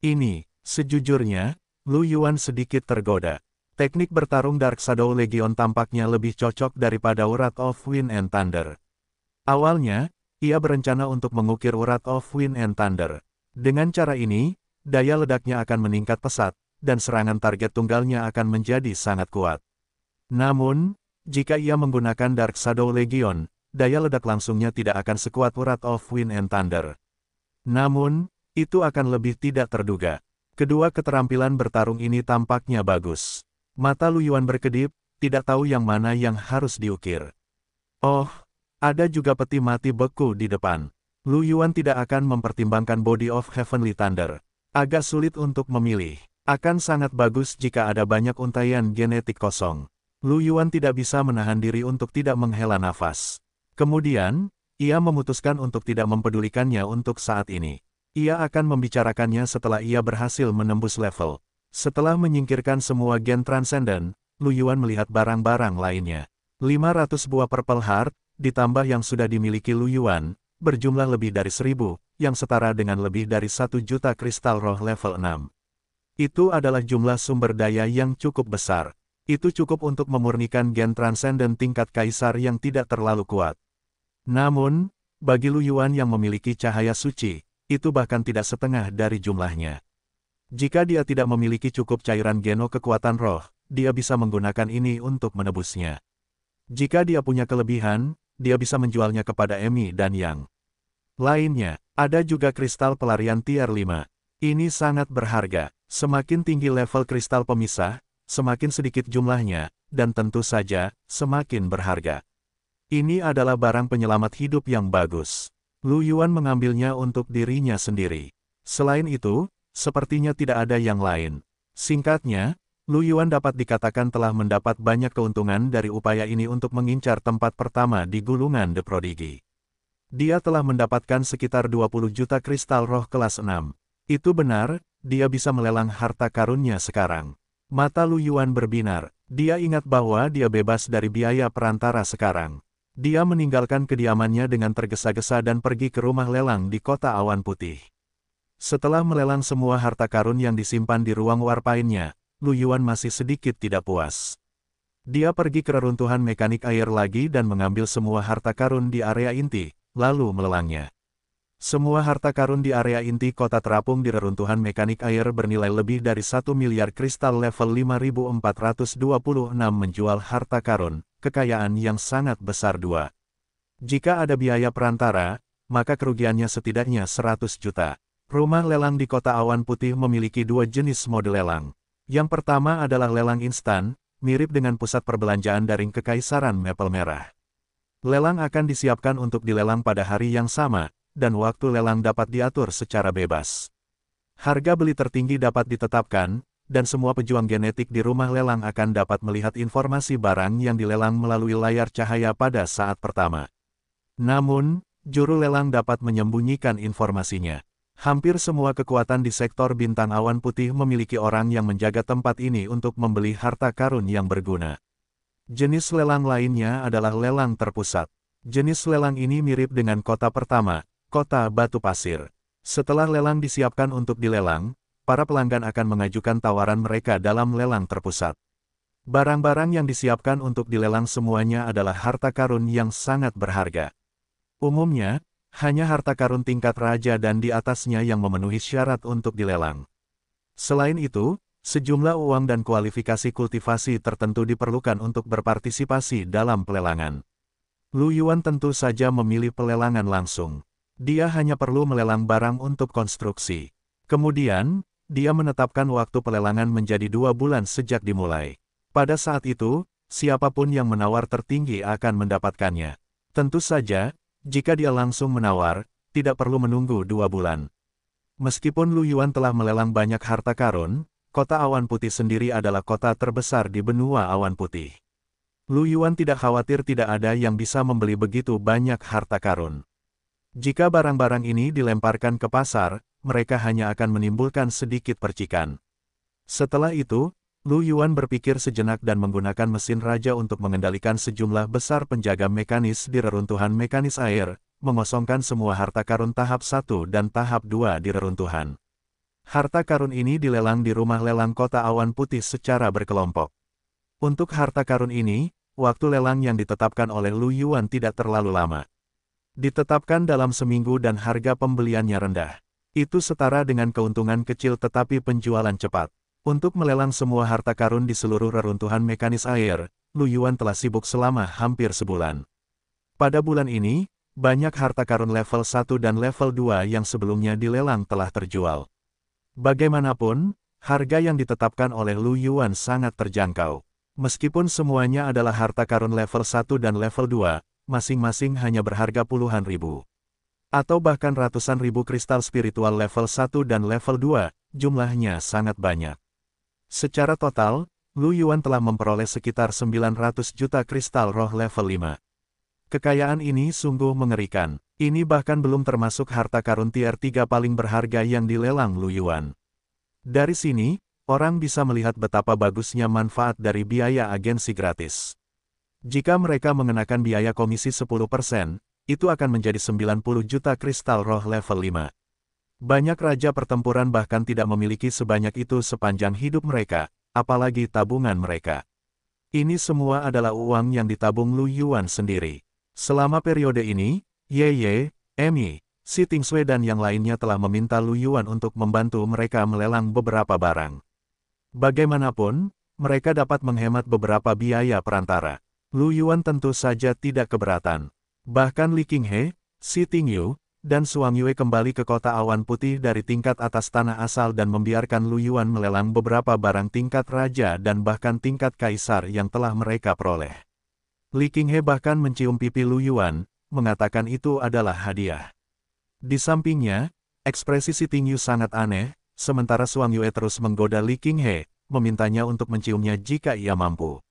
Ini, sejujurnya, Lu Yuan sedikit tergoda. Teknik bertarung Dark Shadow Legion tampaknya lebih cocok daripada Urat of Wind and Thunder. Awalnya, ia berencana untuk mengukir urat of Wind and Thunder. Dengan cara ini, daya ledaknya akan meningkat pesat, dan serangan target tunggalnya akan menjadi sangat kuat. Namun, jika ia menggunakan Dark Shadow Legion, daya ledak langsungnya tidak akan sekuat urat of Wind and Thunder. Namun, itu akan lebih tidak terduga. Kedua keterampilan bertarung ini tampaknya bagus. Mata Lu Yuan berkedip, tidak tahu yang mana yang harus diukir. Oh, ada juga peti mati beku di depan. Lu Yuan tidak akan mempertimbangkan Body of Heavenly Thunder. Agak sulit untuk memilih. Akan sangat bagus jika ada banyak untayan genetik kosong. Lu Yuan tidak bisa menahan diri untuk tidak menghela nafas. Kemudian, ia memutuskan untuk tidak mempedulikannya untuk saat ini. Ia akan membicarakannya setelah ia berhasil menembus level. Setelah menyingkirkan semua gen transcendent, Lu Yuan melihat barang-barang lainnya. 500 buah purple heart, ditambah yang sudah dimiliki Lu Yuan, berjumlah lebih dari seribu, yang setara dengan lebih dari satu juta kristal roh level 6. Itu adalah jumlah sumber daya yang cukup besar. Itu cukup untuk memurnikan gen transenden tingkat kaisar yang tidak terlalu kuat. Namun, bagi Lu Yuan yang memiliki cahaya suci, itu bahkan tidak setengah dari jumlahnya. Jika dia tidak memiliki cukup cairan geno kekuatan roh, dia bisa menggunakan ini untuk menebusnya. Jika dia punya kelebihan, dia bisa menjualnya kepada Emi dan Yang. Lainnya, ada juga kristal pelarian tier 5. Ini sangat berharga. Semakin tinggi level kristal pemisah, semakin sedikit jumlahnya, dan tentu saja, semakin berharga. Ini adalah barang penyelamat hidup yang bagus. Lu Yuan mengambilnya untuk dirinya sendiri. Selain itu, sepertinya tidak ada yang lain. Singkatnya, Lu Yuan dapat dikatakan telah mendapat banyak keuntungan dari upaya ini untuk mengincar tempat pertama di gulungan The Prodigy. Dia telah mendapatkan sekitar 20 juta kristal roh kelas 6. Itu benar, dia bisa melelang harta karunnya sekarang. Mata Lu Yuan berbinar, dia ingat bahwa dia bebas dari biaya perantara sekarang. Dia meninggalkan kediamannya dengan tergesa-gesa dan pergi ke rumah lelang di kota awan putih. Setelah melelang semua harta karun yang disimpan di ruang warpainnya, Lu Yuan masih sedikit tidak puas. Dia pergi ke reruntuhan mekanik air lagi dan mengambil semua harta karun di area inti, lalu melelangnya. Semua harta karun di area inti kota terapung di reruntuhan mekanik air bernilai lebih dari 1 miliar kristal level 5426 menjual harta karun, kekayaan yang sangat besar dua. Jika ada biaya perantara, maka kerugiannya setidaknya 100 juta. Rumah lelang di kota awan putih memiliki dua jenis mode lelang. Yang pertama adalah lelang instan, mirip dengan pusat perbelanjaan daring Kekaisaran Maple Merah. Lelang akan disiapkan untuk dilelang pada hari yang sama, dan waktu lelang dapat diatur secara bebas. Harga beli tertinggi dapat ditetapkan, dan semua pejuang genetik di rumah lelang akan dapat melihat informasi barang yang dilelang melalui layar cahaya pada saat pertama. Namun, juru lelang dapat menyembunyikan informasinya. Hampir semua kekuatan di sektor bintang awan putih memiliki orang yang menjaga tempat ini untuk membeli harta karun yang berguna. Jenis lelang lainnya adalah lelang terpusat. Jenis lelang ini mirip dengan kota pertama, kota batu pasir. Setelah lelang disiapkan untuk dilelang, para pelanggan akan mengajukan tawaran mereka dalam lelang terpusat. Barang-barang yang disiapkan untuk dilelang semuanya adalah harta karun yang sangat berharga. Umumnya, hanya harta karun tingkat raja dan di atasnya yang memenuhi syarat untuk dilelang. Selain itu, sejumlah uang dan kualifikasi kultivasi tertentu diperlukan untuk berpartisipasi dalam pelelangan. Lu Yuan tentu saja memilih pelelangan langsung. Dia hanya perlu melelang barang untuk konstruksi. Kemudian, dia menetapkan waktu pelelangan menjadi dua bulan sejak dimulai. Pada saat itu, siapapun yang menawar tertinggi akan mendapatkannya. Tentu saja, jika dia langsung menawar, tidak perlu menunggu dua bulan. Meskipun Lu Yuan telah melelang banyak harta karun, kota awan putih sendiri adalah kota terbesar di benua awan putih. Lu Yuan tidak khawatir tidak ada yang bisa membeli begitu banyak harta karun. Jika barang-barang ini dilemparkan ke pasar, mereka hanya akan menimbulkan sedikit percikan. Setelah itu, Lu Yuan berpikir sejenak dan menggunakan mesin raja untuk mengendalikan sejumlah besar penjaga mekanis di reruntuhan mekanis air, mengosongkan semua harta karun tahap 1 dan tahap 2 di reruntuhan. Harta karun ini dilelang di rumah lelang kota awan putih secara berkelompok. Untuk harta karun ini, waktu lelang yang ditetapkan oleh Lu Yuan tidak terlalu lama. Ditetapkan dalam seminggu dan harga pembeliannya rendah. Itu setara dengan keuntungan kecil tetapi penjualan cepat. Untuk melelang semua harta karun di seluruh reruntuhan mekanis air, Lu Yuan telah sibuk selama hampir sebulan. Pada bulan ini, banyak harta karun level 1 dan level 2 yang sebelumnya dilelang telah terjual. Bagaimanapun, harga yang ditetapkan oleh Lu Yuan sangat terjangkau. Meskipun semuanya adalah harta karun level 1 dan level 2, masing-masing hanya berharga puluhan ribu. Atau bahkan ratusan ribu kristal spiritual level 1 dan level 2, jumlahnya sangat banyak. Secara total, Lu Yuan telah memperoleh sekitar 900 juta kristal roh level 5. Kekayaan ini sungguh mengerikan. Ini bahkan belum termasuk harta karun tier 3 paling berharga yang dilelang Lu Yuan. Dari sini, orang bisa melihat betapa bagusnya manfaat dari biaya agensi gratis. Jika mereka mengenakan biaya komisi 10%, itu akan menjadi 90 juta kristal roh level 5. Banyak raja pertempuran bahkan tidak memiliki sebanyak itu sepanjang hidup mereka, apalagi tabungan mereka. Ini semua adalah uang yang ditabung Lu Yuan sendiri. Selama periode ini, Ye Ye, Emi, Si Sui dan yang lainnya telah meminta Lu Yuan untuk membantu mereka melelang beberapa barang. Bagaimanapun, mereka dapat menghemat beberapa biaya perantara. Lu Yuan tentu saja tidak keberatan. Bahkan Li Qinghe, Si Tingyu, dan Suang Yue kembali ke kota awan putih dari tingkat atas tanah asal dan membiarkan Lu Yuan melelang beberapa barang tingkat raja dan bahkan tingkat kaisar yang telah mereka peroleh. Li Qinghe bahkan mencium pipi Lu Yuan, mengatakan itu adalah hadiah. Di sampingnya, ekspresi si Ting Yu sangat aneh, sementara Suang Yue terus menggoda Li Qinghe, memintanya untuk menciumnya jika ia mampu.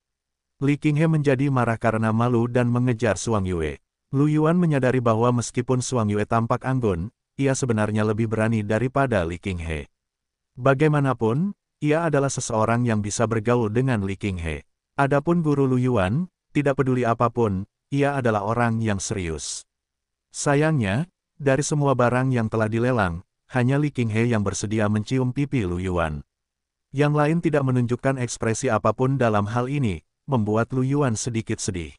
Li Qinghe menjadi marah karena malu dan mengejar Suang Yue. Lu Yuan menyadari bahwa meskipun Suang Yue tampak anggun, ia sebenarnya lebih berani daripada Li Qinghe. Bagaimanapun, ia adalah seseorang yang bisa bergaul dengan Li Qinghe. Adapun guru Lu Yuan, tidak peduli apapun, ia adalah orang yang serius. Sayangnya, dari semua barang yang telah dilelang, hanya Li Qinghe yang bersedia mencium pipi Lu Yuan. Yang lain tidak menunjukkan ekspresi apapun dalam hal ini, membuat Lu Yuan sedikit sedih.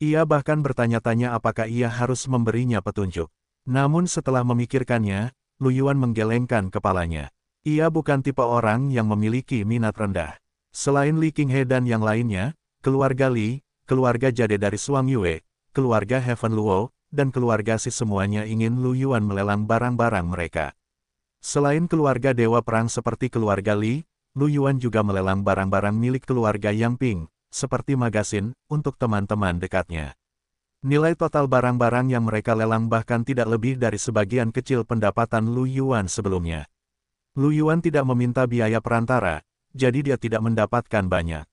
Ia bahkan bertanya-tanya apakah ia harus memberinya petunjuk. Namun setelah memikirkannya, Lu Yuan menggelengkan kepalanya. Ia bukan tipe orang yang memiliki minat rendah. Selain Li Qinghe dan yang lainnya, keluarga Li, keluarga Jade dari Suang Yue, keluarga Heaven Luo, dan keluarga Si semuanya ingin Lu Yuan melelang barang-barang mereka. Selain keluarga Dewa Perang seperti keluarga Li, Lu Yuan juga melelang barang-barang milik keluarga Yang Ping, seperti magasin, untuk teman-teman dekatnya. Nilai total barang-barang yang mereka lelang bahkan tidak lebih dari sebagian kecil pendapatan Lu Yuan sebelumnya. Lu Yuan tidak meminta biaya perantara, jadi dia tidak mendapatkan banyak.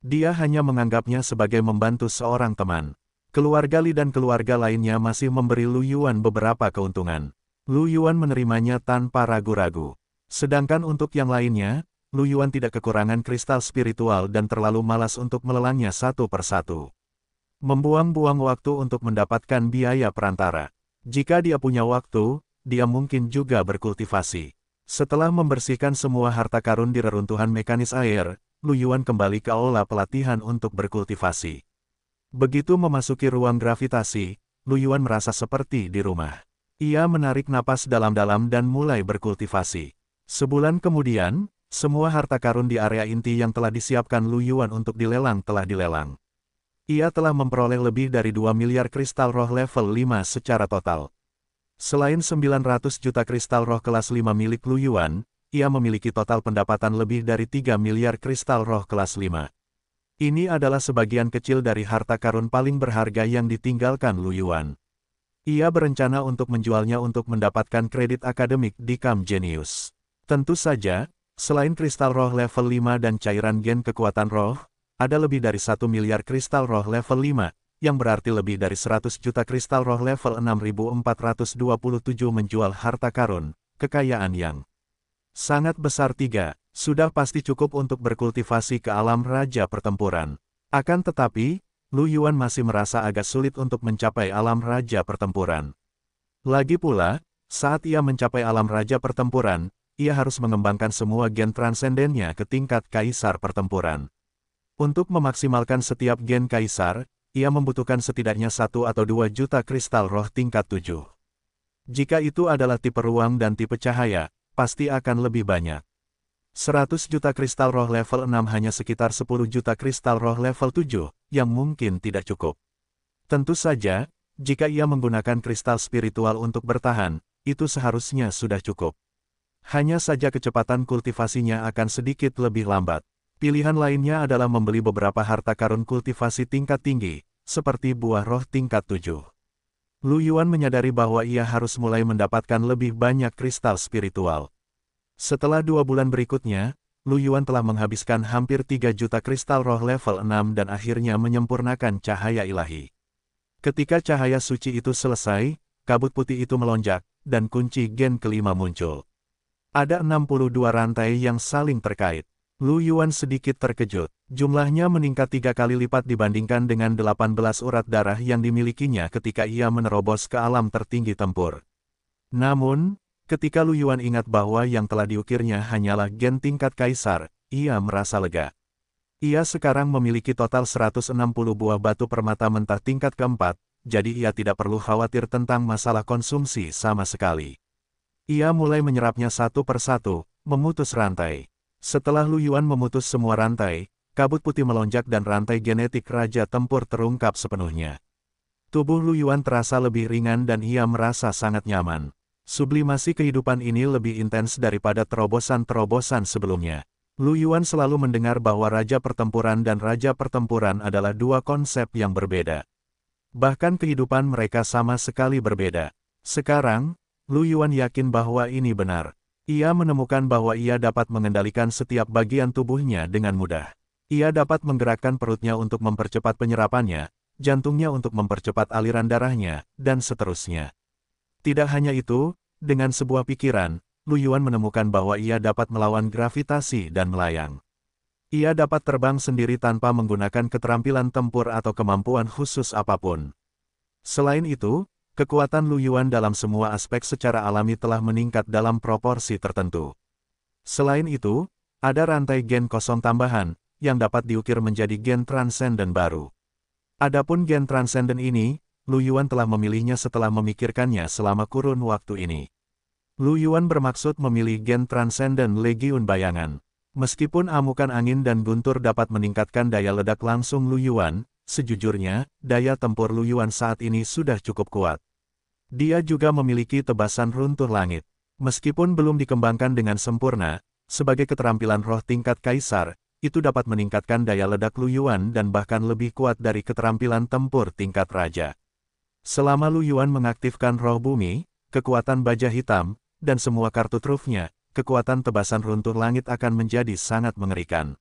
Dia hanya menganggapnya sebagai membantu seorang teman. Keluarga Li dan keluarga lainnya masih memberi Lu Yuan beberapa keuntungan. Lu Yuan menerimanya tanpa ragu-ragu. Sedangkan untuk yang lainnya, Lu Yuan tidak kekurangan kristal spiritual dan terlalu malas untuk melelangnya satu persatu. Membuang-buang waktu untuk mendapatkan biaya perantara. Jika dia punya waktu, dia mungkin juga berkultivasi. Setelah membersihkan semua harta karun di reruntuhan mekanis air, Lu Yuan kembali ke aula pelatihan untuk berkultivasi. Begitu memasuki ruang gravitasi, Lu Yuan merasa seperti di rumah. Ia menarik napas dalam-dalam dan mulai berkultivasi. Sebulan kemudian, semua harta karun di area inti yang telah disiapkan Lu Yuan untuk dilelang telah dilelang. Ia telah memperoleh lebih dari 2 miliar kristal roh level 5 secara total. Selain 900 juta kristal roh kelas 5 milik Lu Yuan, ia memiliki total pendapatan lebih dari 3 miliar kristal roh kelas 5. Ini adalah sebagian kecil dari harta karun paling berharga yang ditinggalkan Lu Yuan. Ia berencana untuk menjualnya untuk mendapatkan kredit akademik di Camp Genius. Tentu saja, Selain kristal roh level 5 dan cairan gen kekuatan roh, ada lebih dari satu miliar kristal roh level 5, yang berarti lebih dari 100 juta kristal roh level 6427 menjual harta karun, kekayaan yang sangat besar tiga, sudah pasti cukup untuk berkultivasi ke alam raja pertempuran. Akan tetapi, Lu Yuan masih merasa agak sulit untuk mencapai alam raja pertempuran. Lagi pula, saat ia mencapai alam raja pertempuran, ia harus mengembangkan semua gen transendennya ke tingkat kaisar pertempuran. Untuk memaksimalkan setiap gen kaisar, ia membutuhkan setidaknya satu atau dua juta kristal roh tingkat tujuh. Jika itu adalah tipe ruang dan tipe cahaya, pasti akan lebih banyak. 100 juta kristal roh level 6 hanya sekitar 10 juta kristal roh level 7, yang mungkin tidak cukup. Tentu saja, jika ia menggunakan kristal spiritual untuk bertahan, itu seharusnya sudah cukup. Hanya saja kecepatan kultivasinya akan sedikit lebih lambat. Pilihan lainnya adalah membeli beberapa harta karun kultivasi tingkat tinggi, seperti buah roh tingkat 7. Lu Yuan menyadari bahwa ia harus mulai mendapatkan lebih banyak kristal spiritual. Setelah dua bulan berikutnya, Lu Yuan telah menghabiskan hampir 3 juta kristal roh level 6 dan akhirnya menyempurnakan cahaya ilahi. Ketika cahaya suci itu selesai, kabut putih itu melonjak, dan kunci gen kelima muncul. Ada 62 rantai yang saling terkait. Lu Yuan sedikit terkejut. Jumlahnya meningkat tiga kali lipat dibandingkan dengan 18 urat darah yang dimilikinya ketika ia menerobos ke alam tertinggi tempur. Namun, ketika Lu Yuan ingat bahwa yang telah diukirnya hanyalah gen tingkat kaisar, ia merasa lega. Ia sekarang memiliki total 160 buah batu permata mentah tingkat keempat, jadi ia tidak perlu khawatir tentang masalah konsumsi sama sekali. Ia mulai menyerapnya satu persatu, memutus rantai. Setelah Lu Yuan memutus semua rantai, kabut putih melonjak dan rantai genetik Raja Tempur terungkap sepenuhnya. Tubuh Lu Yuan terasa lebih ringan dan ia merasa sangat nyaman. Sublimasi kehidupan ini lebih intens daripada terobosan-terobosan sebelumnya. Lu Yuan selalu mendengar bahwa Raja Pertempuran dan Raja Pertempuran adalah dua konsep yang berbeda. Bahkan kehidupan mereka sama sekali berbeda. Sekarang, Lu Yuan yakin bahwa ini benar. Ia menemukan bahwa ia dapat mengendalikan setiap bagian tubuhnya dengan mudah. Ia dapat menggerakkan perutnya untuk mempercepat penyerapannya, jantungnya untuk mempercepat aliran darahnya, dan seterusnya. Tidak hanya itu, dengan sebuah pikiran, Lu Yuan menemukan bahwa ia dapat melawan gravitasi dan melayang. Ia dapat terbang sendiri tanpa menggunakan keterampilan tempur atau kemampuan khusus apapun. Selain itu, kekuatan Lu Luyuan dalam semua aspek secara alami telah meningkat dalam proporsi tertentu. Selain itu, ada rantai gen kosong tambahan, yang dapat diukir menjadi gen transenden baru. Adapun gen transenden ini, Lu Luyuan telah memilihnya setelah memikirkannya selama kurun waktu ini. Lu Luyuan bermaksud memilih gen transenden legiun bayangan. Meskipun amukan angin dan guntur dapat meningkatkan daya ledak langsung Lu Luyuan, Sejujurnya, daya tempur Lu Yuan saat ini sudah cukup kuat. Dia juga memiliki tebasan runtuh langit. Meskipun belum dikembangkan dengan sempurna, sebagai keterampilan roh tingkat kaisar, itu dapat meningkatkan daya ledak Lu Yuan dan bahkan lebih kuat dari keterampilan tempur tingkat raja. Selama Lu Yuan mengaktifkan roh bumi, kekuatan baja hitam, dan semua kartu trufnya, kekuatan tebasan runtuh langit akan menjadi sangat mengerikan.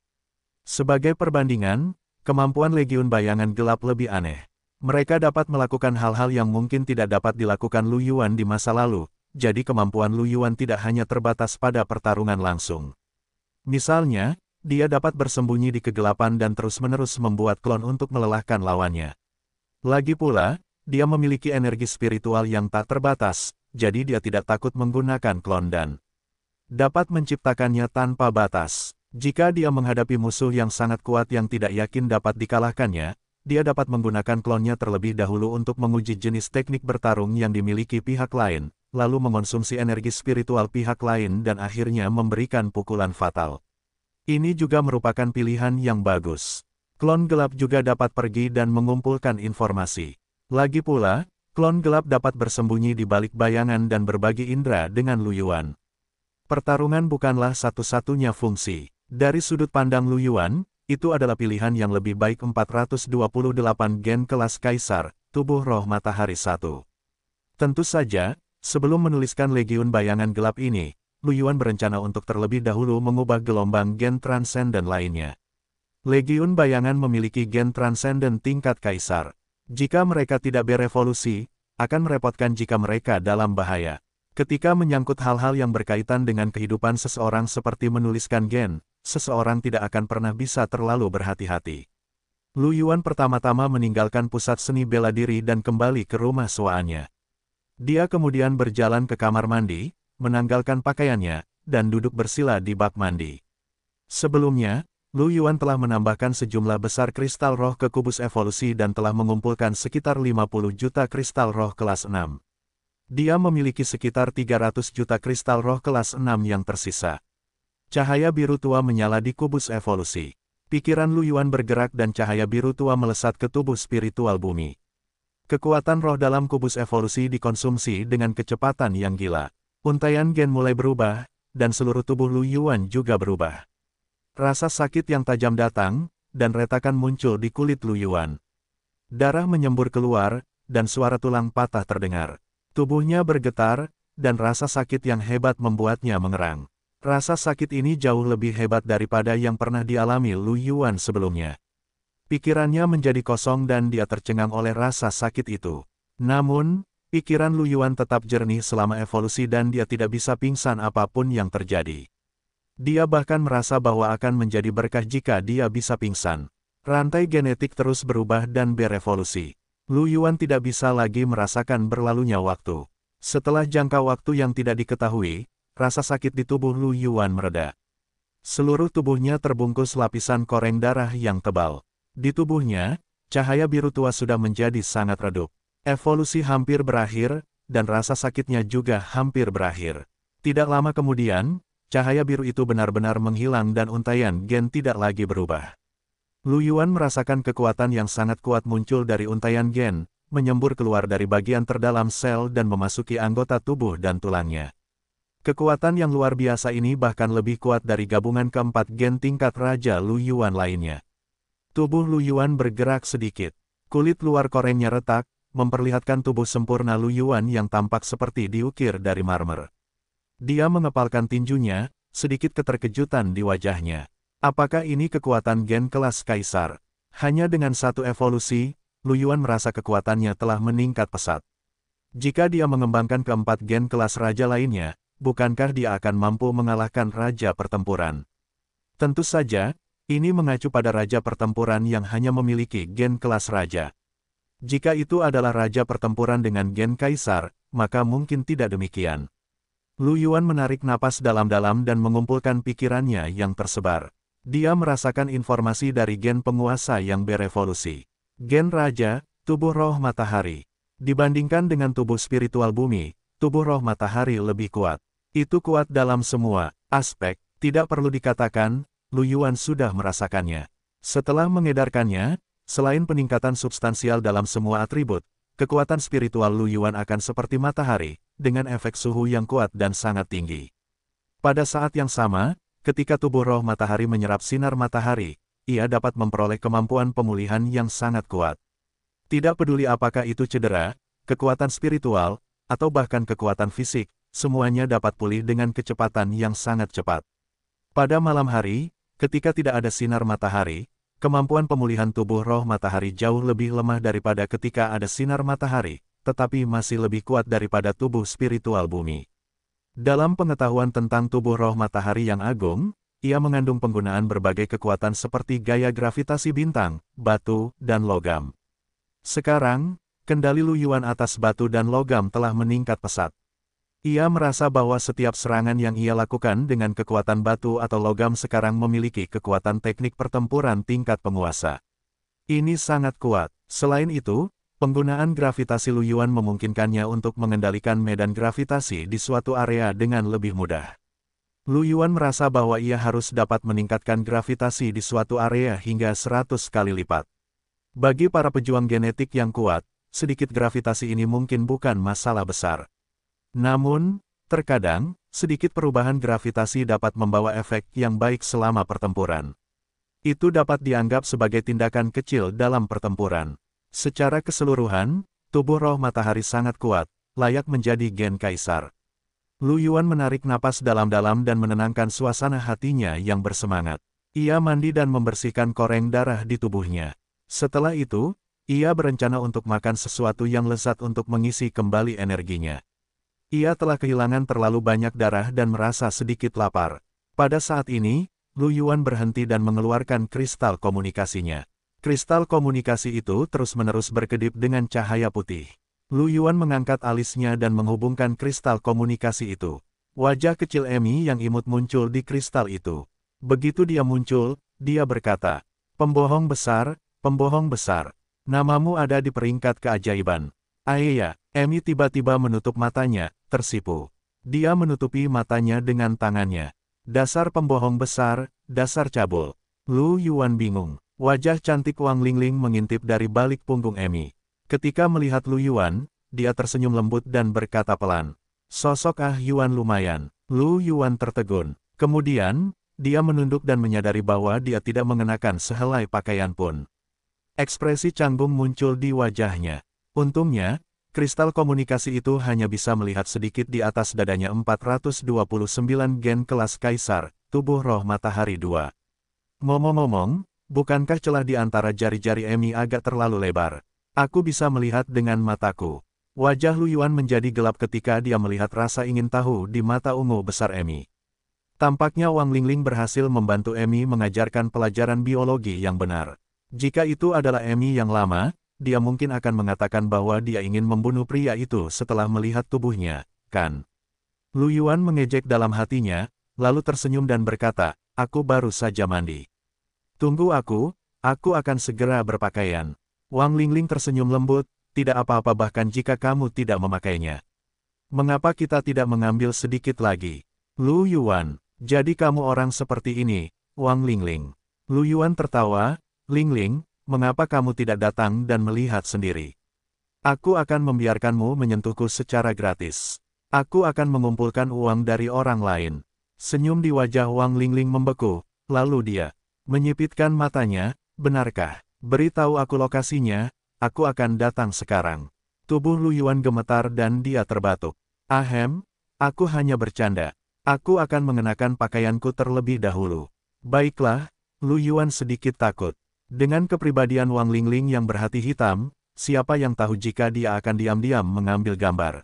Sebagai perbandingan, Kemampuan Legiun Bayangan Gelap lebih aneh. Mereka dapat melakukan hal-hal yang mungkin tidak dapat dilakukan Lu Yuan di masa lalu, jadi kemampuan Lu Yuan tidak hanya terbatas pada pertarungan langsung. Misalnya, dia dapat bersembunyi di kegelapan dan terus-menerus membuat klon untuk melelahkan lawannya. Lagi pula, dia memiliki energi spiritual yang tak terbatas, jadi dia tidak takut menggunakan klon dan dapat menciptakannya tanpa batas. Jika dia menghadapi musuh yang sangat kuat yang tidak yakin dapat dikalahkannya, dia dapat menggunakan klonnya terlebih dahulu untuk menguji jenis teknik bertarung yang dimiliki pihak lain, lalu mengonsumsi energi spiritual pihak lain dan akhirnya memberikan pukulan fatal. Ini juga merupakan pilihan yang bagus. Klon gelap juga dapat pergi dan mengumpulkan informasi. Lagi pula, klon gelap dapat bersembunyi di balik bayangan dan berbagi indera dengan Luyuan. Pertarungan bukanlah satu-satunya fungsi. Dari sudut pandang Lu Yuan, itu adalah pilihan yang lebih baik 428 gen kelas kaisar, tubuh roh matahari satu. Tentu saja, sebelum menuliskan legiun bayangan gelap ini, Lu Yuan berencana untuk terlebih dahulu mengubah gelombang gen transenden lainnya. Legiun bayangan memiliki gen transenden tingkat kaisar. Jika mereka tidak berevolusi, akan merepotkan jika mereka dalam bahaya. Ketika menyangkut hal-hal yang berkaitan dengan kehidupan seseorang seperti menuliskan gen, seseorang tidak akan pernah bisa terlalu berhati-hati. Lu Yuan pertama-tama meninggalkan pusat seni bela diri dan kembali ke rumah suaannya. Dia kemudian berjalan ke kamar mandi, menanggalkan pakaiannya, dan duduk bersila di bak mandi. Sebelumnya, Lu Yuan telah menambahkan sejumlah besar kristal roh ke kubus evolusi dan telah mengumpulkan sekitar 50 juta kristal roh kelas 6. Dia memiliki sekitar 300 juta kristal roh kelas 6 yang tersisa. Cahaya biru tua menyala di kubus evolusi. Pikiran Lu Luyuan bergerak dan cahaya biru tua melesat ke tubuh spiritual bumi. Kekuatan roh dalam kubus evolusi dikonsumsi dengan kecepatan yang gila. Untaian gen mulai berubah, dan seluruh tubuh Lu Luyuan juga berubah. Rasa sakit yang tajam datang, dan retakan muncul di kulit Lu Luyuan. Darah menyembur keluar, dan suara tulang patah terdengar. Tubuhnya bergetar, dan rasa sakit yang hebat membuatnya mengerang. Rasa sakit ini jauh lebih hebat daripada yang pernah dialami Lu Yuan sebelumnya. Pikirannya menjadi kosong dan dia tercengang oleh rasa sakit itu. Namun, pikiran Lu Yuan tetap jernih selama evolusi dan dia tidak bisa pingsan apapun yang terjadi. Dia bahkan merasa bahwa akan menjadi berkah jika dia bisa pingsan. Rantai genetik terus berubah dan berevolusi. Lu Yuan tidak bisa lagi merasakan berlalunya waktu. Setelah jangka waktu yang tidak diketahui, rasa sakit di tubuh Lu Yuan mereda. Seluruh tubuhnya terbungkus lapisan koreng darah yang tebal. Di tubuhnya, cahaya biru tua sudah menjadi sangat redup. Evolusi hampir berakhir, dan rasa sakitnya juga hampir berakhir. Tidak lama kemudian, cahaya biru itu benar-benar menghilang dan untaian gen tidak lagi berubah. Lu Yuan merasakan kekuatan yang sangat kuat muncul dari untaian gen, menyembur keluar dari bagian terdalam sel dan memasuki anggota tubuh dan tulangnya. Kekuatan yang luar biasa ini bahkan lebih kuat dari gabungan keempat gen tingkat Raja Lu Yuan lainnya. Tubuh Lu Yuan bergerak sedikit. Kulit luar korengnya retak, memperlihatkan tubuh sempurna Lu Yuan yang tampak seperti diukir dari marmer. Dia mengepalkan tinjunya, sedikit keterkejutan di wajahnya. Apakah ini kekuatan gen kelas kaisar? Hanya dengan satu evolusi, Lu Yuan merasa kekuatannya telah meningkat pesat. Jika dia mengembangkan keempat gen kelas raja lainnya, bukankah dia akan mampu mengalahkan Raja Pertempuran? Tentu saja, ini mengacu pada Raja Pertempuran yang hanya memiliki gen kelas Raja. Jika itu adalah Raja Pertempuran dengan gen Kaisar, maka mungkin tidak demikian. Lu Yuan menarik napas dalam-dalam dan mengumpulkan pikirannya yang tersebar. Dia merasakan informasi dari gen penguasa yang berevolusi. Gen Raja, tubuh roh matahari. Dibandingkan dengan tubuh spiritual bumi, tubuh roh matahari lebih kuat. Itu kuat dalam semua aspek, tidak perlu dikatakan, Lu Yuan sudah merasakannya. Setelah mengedarkannya, selain peningkatan substansial dalam semua atribut, kekuatan spiritual Lu Yuan akan seperti matahari, dengan efek suhu yang kuat dan sangat tinggi. Pada saat yang sama, ketika tubuh roh matahari menyerap sinar matahari, ia dapat memperoleh kemampuan pemulihan yang sangat kuat. Tidak peduli apakah itu cedera, kekuatan spiritual, atau bahkan kekuatan fisik, semuanya dapat pulih dengan kecepatan yang sangat cepat. Pada malam hari, ketika tidak ada sinar matahari, kemampuan pemulihan tubuh roh matahari jauh lebih lemah daripada ketika ada sinar matahari, tetapi masih lebih kuat daripada tubuh spiritual bumi. Dalam pengetahuan tentang tubuh roh matahari yang agung, ia mengandung penggunaan berbagai kekuatan seperti gaya gravitasi bintang, batu, dan logam. Sekarang, kendali Lu Yuan atas batu dan logam telah meningkat pesat. Ia merasa bahwa setiap serangan yang ia lakukan dengan kekuatan batu atau logam sekarang memiliki kekuatan teknik pertempuran tingkat penguasa. Ini sangat kuat. Selain itu, penggunaan gravitasi Lu Yuan memungkinkannya untuk mengendalikan medan gravitasi di suatu area dengan lebih mudah. Lu Yuan merasa bahwa ia harus dapat meningkatkan gravitasi di suatu area hingga 100 kali lipat. Bagi para pejuang genetik yang kuat, sedikit gravitasi ini mungkin bukan masalah besar. Namun, terkadang, sedikit perubahan gravitasi dapat membawa efek yang baik selama pertempuran. Itu dapat dianggap sebagai tindakan kecil dalam pertempuran. Secara keseluruhan, tubuh roh matahari sangat kuat, layak menjadi gen kaisar. Lu Yuan menarik napas dalam-dalam dan menenangkan suasana hatinya yang bersemangat. Ia mandi dan membersihkan koreng darah di tubuhnya. Setelah itu, ia berencana untuk makan sesuatu yang lezat untuk mengisi kembali energinya. Ia telah kehilangan terlalu banyak darah dan merasa sedikit lapar. Pada saat ini, Lu Yuan berhenti dan mengeluarkan kristal komunikasinya. Kristal komunikasi itu terus-menerus berkedip dengan cahaya putih. Lu Yuan mengangkat alisnya dan menghubungkan kristal komunikasi itu. Wajah kecil Emi yang imut muncul di kristal itu. Begitu dia muncul, dia berkata, Pembohong besar, pembohong besar. Namamu ada di peringkat keajaiban. Aeya, Emi tiba-tiba menutup matanya, tersipu. Dia menutupi matanya dengan tangannya. Dasar pembohong besar, dasar cabul. Lu Yuan bingung. Wajah cantik Wang Lingling mengintip dari balik punggung Emi. Ketika melihat Lu Yuan, dia tersenyum lembut dan berkata pelan. Sosok Ah Yuan lumayan. Lu Yuan tertegun. Kemudian, dia menunduk dan menyadari bahwa dia tidak mengenakan sehelai pakaian pun. Ekspresi canggung muncul di wajahnya. Untungnya, kristal komunikasi itu hanya bisa melihat sedikit di atas dadanya 429 gen kelas kaisar, tubuh roh matahari 2. Ngomong-ngomong, bukankah celah di antara jari-jari Emi agak terlalu lebar? Aku bisa melihat dengan mataku. Wajah Lu Yuan menjadi gelap ketika dia melihat rasa ingin tahu di mata ungu besar Emi. Tampaknya Wang Lingling berhasil membantu Emi mengajarkan pelajaran biologi yang benar. Jika itu adalah Emi yang lama, dia mungkin akan mengatakan bahwa dia ingin membunuh pria itu setelah melihat tubuhnya, kan? Lu Yuan mengejek dalam hatinya, lalu tersenyum dan berkata, aku baru saja mandi. Tunggu aku, aku akan segera berpakaian. Wang Lingling tersenyum lembut, tidak apa-apa bahkan jika kamu tidak memakainya. Mengapa kita tidak mengambil sedikit lagi? Lu Yuan, jadi kamu orang seperti ini, Wang Lingling. Lu Yuan tertawa, Lingling, Ling, mengapa kamu tidak datang dan melihat sendiri? Aku akan membiarkanmu menyentuhku secara gratis. Aku akan mengumpulkan uang dari orang lain. Senyum di wajah Wang Lingling membeku, lalu dia menyipitkan matanya, benarkah? Beritahu aku lokasinya, aku akan datang sekarang. Tubuh Lu Yuan gemetar dan dia terbatuk. Ahem, aku hanya bercanda. Aku akan mengenakan pakaianku terlebih dahulu. Baiklah, Lu Yuan sedikit takut. Dengan kepribadian Wang Lingling yang berhati hitam, siapa yang tahu jika dia akan diam-diam mengambil gambar.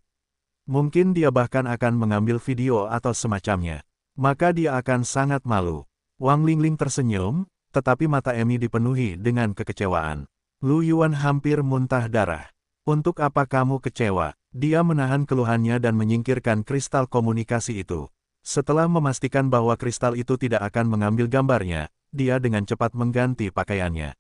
Mungkin dia bahkan akan mengambil video atau semacamnya. Maka dia akan sangat malu. Wang Lingling tersenyum, tetapi mata Emi dipenuhi dengan kekecewaan. Lu Yuan hampir muntah darah. Untuk apa kamu kecewa? Dia menahan keluhannya dan menyingkirkan kristal komunikasi itu. Setelah memastikan bahwa kristal itu tidak akan mengambil gambarnya, dia dengan cepat mengganti pakaiannya.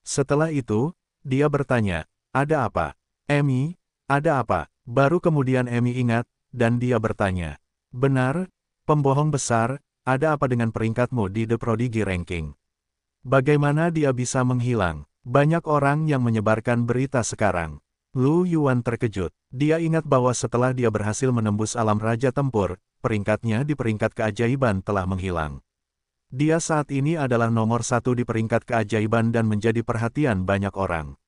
Setelah itu, dia bertanya, ada apa? Emi, ada apa? Baru kemudian Emi ingat, dan dia bertanya, benar, pembohong besar, ada apa dengan peringkatmu di The Prodigy Ranking? Bagaimana dia bisa menghilang? Banyak orang yang menyebarkan berita sekarang. Lu Yuan terkejut. Dia ingat bahwa setelah dia berhasil menembus alam Raja Tempur, peringkatnya di peringkat keajaiban telah menghilang. Dia saat ini adalah nomor satu di peringkat keajaiban dan menjadi perhatian banyak orang.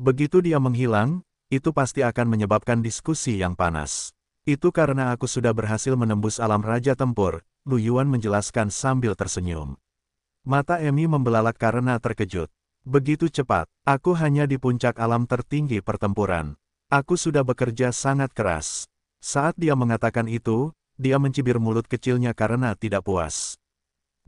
Begitu dia menghilang, itu pasti akan menyebabkan diskusi yang panas. Itu karena aku sudah berhasil menembus alam Raja Tempur, Lu Yuan menjelaskan sambil tersenyum. Mata Emi membelalak karena terkejut. Begitu cepat, aku hanya di puncak alam tertinggi pertempuran. Aku sudah bekerja sangat keras. Saat dia mengatakan itu, dia mencibir mulut kecilnya karena tidak puas.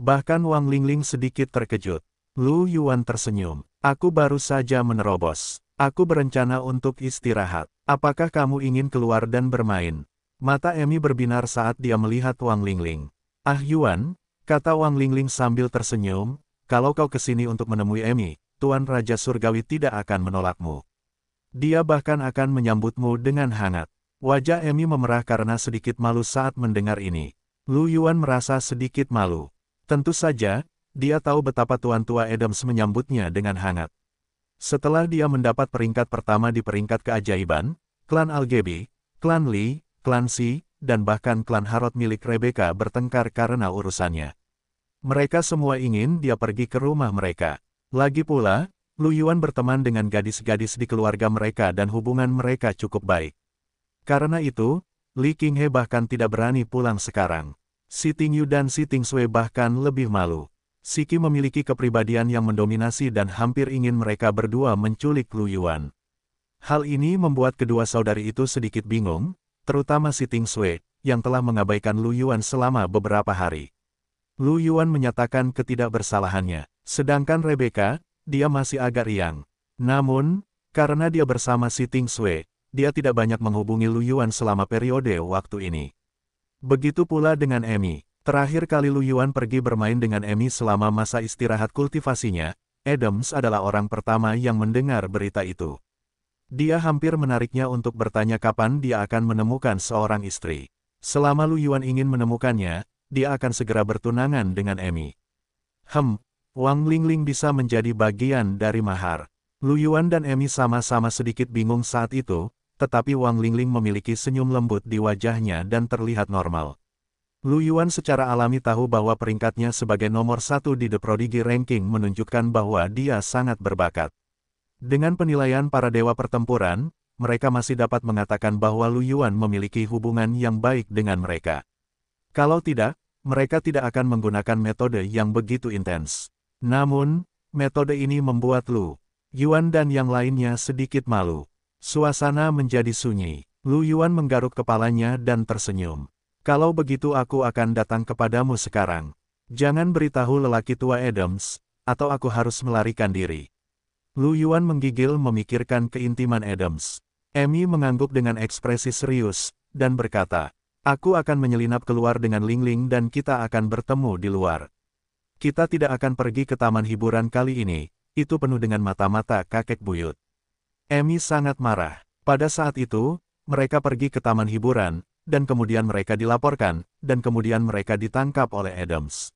Bahkan Wang Lingling sedikit terkejut. Lu Yuan tersenyum. Aku baru saja menerobos. Aku berencana untuk istirahat. Apakah kamu ingin keluar dan bermain? Mata Emi berbinar saat dia melihat Wang Lingling. Ah Yuan, kata Wang Lingling sambil tersenyum, kalau kau kesini untuk menemui Emi, Tuan Raja Surgawi tidak akan menolakmu. Dia bahkan akan menyambutmu dengan hangat. Wajah Emi memerah karena sedikit malu saat mendengar ini. Lu Yuan merasa sedikit malu. Tentu saja, dia tahu betapa Tuan Tua Adams menyambutnya dengan hangat. Setelah dia mendapat peringkat pertama di peringkat keajaiban, klan Algebi, klan Li, klan Si, dan bahkan klan Harot milik Rebecca bertengkar karena urusannya. Mereka semua ingin dia pergi ke rumah mereka. Lagi pula, Lu Yuan berteman dengan gadis-gadis di keluarga mereka dan hubungan mereka cukup baik. Karena itu, Li Qinghe bahkan tidak berani pulang sekarang. Si Tingyu dan Si Tingsui bahkan lebih malu. Siki memiliki kepribadian yang mendominasi dan hampir ingin mereka berdua menculik Lu Yuan. Hal ini membuat kedua saudari itu sedikit bingung, terutama Si Tingsui, yang telah mengabaikan Lu Yuan selama beberapa hari. Lu Yuan menyatakan ketidakbersalahannya, sedangkan Rebecca, dia masih agak riang. Namun, karena dia bersama Si Tingsui, dia tidak banyak menghubungi Lu Yuan selama periode waktu ini. Begitu pula dengan Emi. Terakhir kali Lu Yuan pergi bermain dengan Emi selama masa istirahat kultivasinya, Adams adalah orang pertama yang mendengar berita itu. Dia hampir menariknya untuk bertanya kapan dia akan menemukan seorang istri. Selama Lu Yuan ingin menemukannya, dia akan segera bertunangan dengan Emi. Hem, Wang Lingling bisa menjadi bagian dari mahar. Lu Yuan dan Emi sama-sama sedikit bingung saat itu, tetapi Wang Lingling memiliki senyum lembut di wajahnya dan terlihat normal. Lu Yuan secara alami tahu bahwa peringkatnya sebagai nomor satu di The Prodigy Ranking menunjukkan bahwa dia sangat berbakat. Dengan penilaian para dewa pertempuran, mereka masih dapat mengatakan bahwa Lu Yuan memiliki hubungan yang baik dengan mereka. Kalau tidak, mereka tidak akan menggunakan metode yang begitu intens. Namun, metode ini membuat Lu Yuan dan yang lainnya sedikit malu. Suasana menjadi sunyi. Lu Yuan menggaruk kepalanya dan tersenyum. Kalau begitu aku akan datang kepadamu sekarang. Jangan beritahu lelaki tua Adams, atau aku harus melarikan diri. Lu Yuan menggigil memikirkan keintiman Adams. Emmy mengangguk dengan ekspresi serius, dan berkata, Aku akan menyelinap keluar dengan Lingling Ling dan kita akan bertemu di luar. Kita tidak akan pergi ke taman hiburan kali ini, itu penuh dengan mata-mata kakek buyut. Emi sangat marah. Pada saat itu, mereka pergi ke taman hiburan, dan kemudian mereka dilaporkan, dan kemudian mereka ditangkap oleh Adams.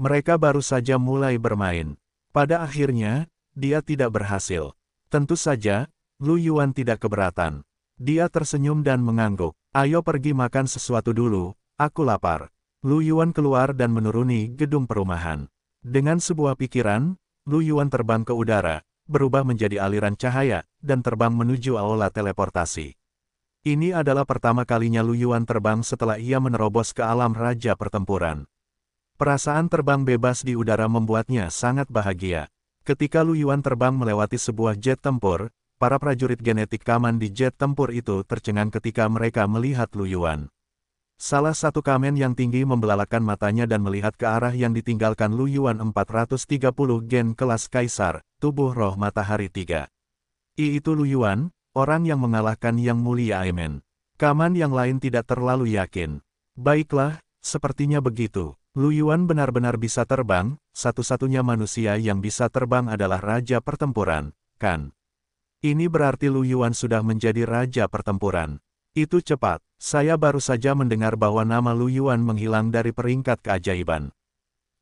Mereka baru saja mulai bermain. Pada akhirnya, dia tidak berhasil. Tentu saja, Lu Yuan tidak keberatan. Dia tersenyum dan mengangguk. Ayo pergi makan sesuatu dulu, aku lapar. Lu Yuan keluar dan menuruni gedung perumahan. Dengan sebuah pikiran, Lu Yuan terbang ke udara, berubah menjadi aliran cahaya, dan terbang menuju aula teleportasi. Ini adalah pertama kalinya Lu Yuan terbang setelah ia menerobos ke alam Raja Pertempuran. Perasaan terbang bebas di udara membuatnya sangat bahagia. Ketika Lu Yuan terbang melewati sebuah jet tempur, para prajurit genetik Kaman di jet tempur itu tercengang ketika mereka melihat Lu Yuan. Salah satu kamen yang tinggi membelalakan matanya dan melihat ke arah yang ditinggalkan Lu Yuan 430 gen kelas kaisar, tubuh roh matahari Tiga. I itu Lu Yuan, orang yang mengalahkan yang mulia Aimen. Kaman yang lain tidak terlalu yakin. Baiklah, sepertinya begitu. Lu Yuan benar-benar bisa terbang, satu-satunya manusia yang bisa terbang adalah Raja Pertempuran, kan? Ini berarti Lu Yuan sudah menjadi Raja Pertempuran. Itu cepat, saya baru saja mendengar bahwa nama Lu Yuan menghilang dari peringkat keajaiban.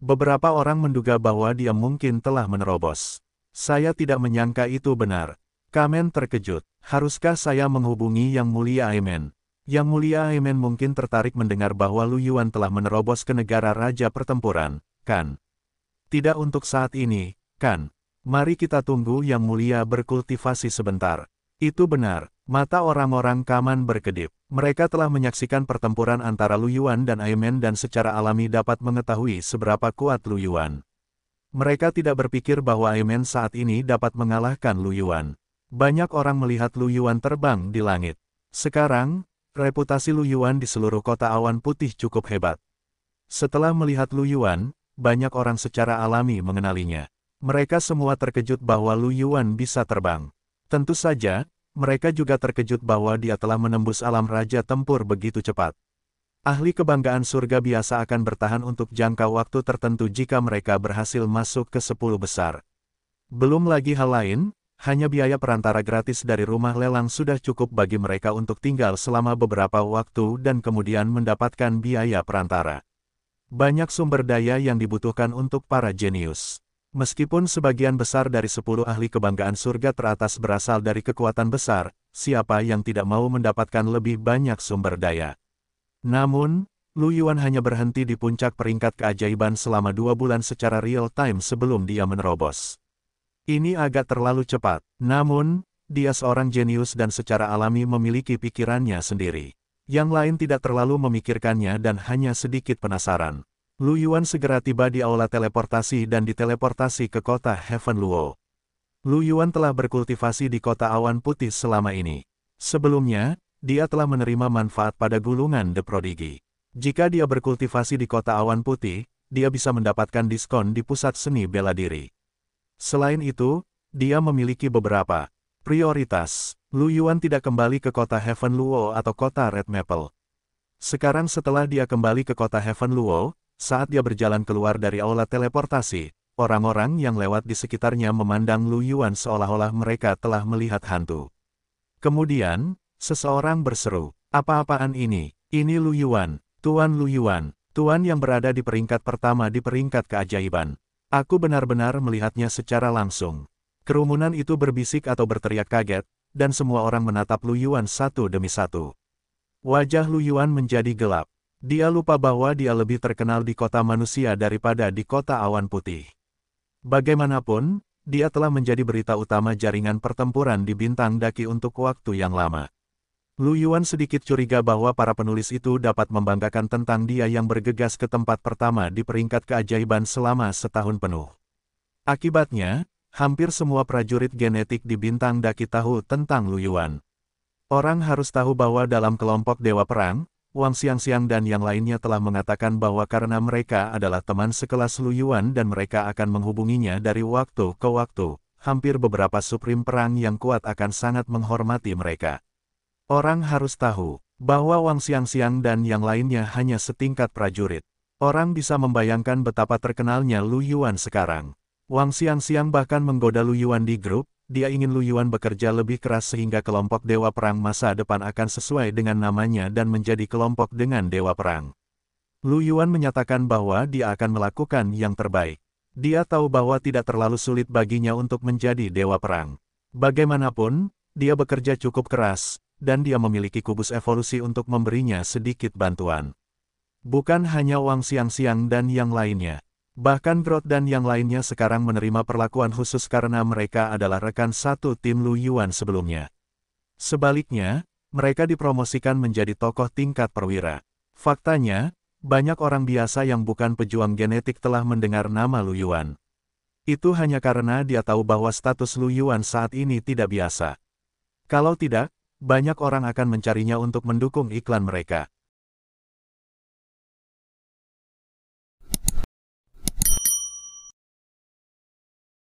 Beberapa orang menduga bahwa dia mungkin telah menerobos. Saya tidak menyangka itu benar. Kamen terkejut, haruskah saya menghubungi Yang Mulia Aimen? Yang Mulia Aimen mungkin tertarik mendengar bahwa Lu Yuan telah menerobos ke negara Raja Pertempuran, kan? Tidak untuk saat ini, kan? Mari kita tunggu Yang Mulia berkultivasi sebentar. Itu benar, mata orang-orang Kaman berkedip. Mereka telah menyaksikan pertempuran antara Luyuan dan Aimen dan secara alami dapat mengetahui seberapa kuat Luyuan. Mereka tidak berpikir bahwa Aimen saat ini dapat mengalahkan Luyuan. Banyak orang melihat Luyuan terbang di langit. Sekarang, reputasi Luyuan di seluruh kota awan putih cukup hebat. Setelah melihat Luyuan, banyak orang secara alami mengenalinya. Mereka semua terkejut bahwa Luyuan bisa terbang. Tentu saja, mereka juga terkejut bahwa dia telah menembus alam raja tempur begitu cepat. Ahli kebanggaan surga biasa akan bertahan untuk jangka waktu tertentu jika mereka berhasil masuk ke sepuluh besar. Belum lagi hal lain, hanya biaya perantara gratis dari rumah lelang sudah cukup bagi mereka untuk tinggal selama beberapa waktu dan kemudian mendapatkan biaya perantara. Banyak sumber daya yang dibutuhkan untuk para jenius. Meskipun sebagian besar dari sepuluh ahli kebanggaan surga teratas berasal dari kekuatan besar, siapa yang tidak mau mendapatkan lebih banyak sumber daya? Namun, Lu Yuan hanya berhenti di puncak peringkat keajaiban selama dua bulan secara real-time sebelum dia menerobos. Ini agak terlalu cepat, namun, dia seorang jenius dan secara alami memiliki pikirannya sendiri. Yang lain tidak terlalu memikirkannya dan hanya sedikit penasaran. Lu Yuan segera tiba di aula teleportasi dan diteleportasi ke kota Heaven Luo. Lu Yuan telah berkultivasi di kota awan putih selama ini. Sebelumnya, dia telah menerima manfaat pada gulungan The Prodigy. Jika dia berkultivasi di kota awan putih, dia bisa mendapatkan diskon di pusat seni bela diri. Selain itu, dia memiliki beberapa prioritas. Lu Yuan tidak kembali ke kota Heaven Luo atau kota Red Maple. Sekarang setelah dia kembali ke kota Heaven Luo, saat dia berjalan keluar dari aula teleportasi, orang-orang yang lewat di sekitarnya memandang Lu Yuan seolah-olah mereka telah melihat hantu. Kemudian, seseorang berseru, apa-apaan ini? Ini Lu Yuan, Tuan Lu Yuan, Tuan yang berada di peringkat pertama di peringkat keajaiban. Aku benar-benar melihatnya secara langsung. Kerumunan itu berbisik atau berteriak kaget, dan semua orang menatap Lu Yuan satu demi satu. Wajah Lu Yuan menjadi gelap. Dia lupa bahwa dia lebih terkenal di kota manusia daripada di kota awan putih. Bagaimanapun, dia telah menjadi berita utama jaringan pertempuran di Bintang Daki untuk waktu yang lama. Lu Yuan sedikit curiga bahwa para penulis itu dapat membanggakan tentang dia yang bergegas ke tempat pertama di peringkat keajaiban selama setahun penuh. Akibatnya, hampir semua prajurit genetik di Bintang Daki tahu tentang Lu Yuan. Orang harus tahu bahwa dalam kelompok Dewa Perang, Wang Xiangxiang dan yang lainnya telah mengatakan bahwa karena mereka adalah teman sekelas Lu Yuan dan mereka akan menghubunginya dari waktu ke waktu, hampir beberapa suprim perang yang kuat akan sangat menghormati mereka. Orang harus tahu bahwa Wang Xiangxiang dan yang lainnya hanya setingkat prajurit. Orang bisa membayangkan betapa terkenalnya Lu Yuan sekarang. Wang Xiangxiang bahkan menggoda Lu Yuan di grup, dia ingin Lu Yuan bekerja lebih keras sehingga kelompok Dewa Perang masa depan akan sesuai dengan namanya dan menjadi kelompok dengan Dewa Perang. Lu Yuan menyatakan bahwa dia akan melakukan yang terbaik. Dia tahu bahwa tidak terlalu sulit baginya untuk menjadi Dewa Perang. Bagaimanapun, dia bekerja cukup keras, dan dia memiliki kubus evolusi untuk memberinya sedikit bantuan. Bukan hanya uang Siang-Siang dan yang lainnya. Bahkan Grot dan yang lainnya sekarang menerima perlakuan khusus karena mereka adalah rekan satu tim Lu Yuan sebelumnya. Sebaliknya, mereka dipromosikan menjadi tokoh tingkat perwira. Faktanya, banyak orang biasa yang bukan pejuang genetik telah mendengar nama Lu Yuan. Itu hanya karena dia tahu bahwa status Lu Yuan saat ini tidak biasa. Kalau tidak, banyak orang akan mencarinya untuk mendukung iklan mereka.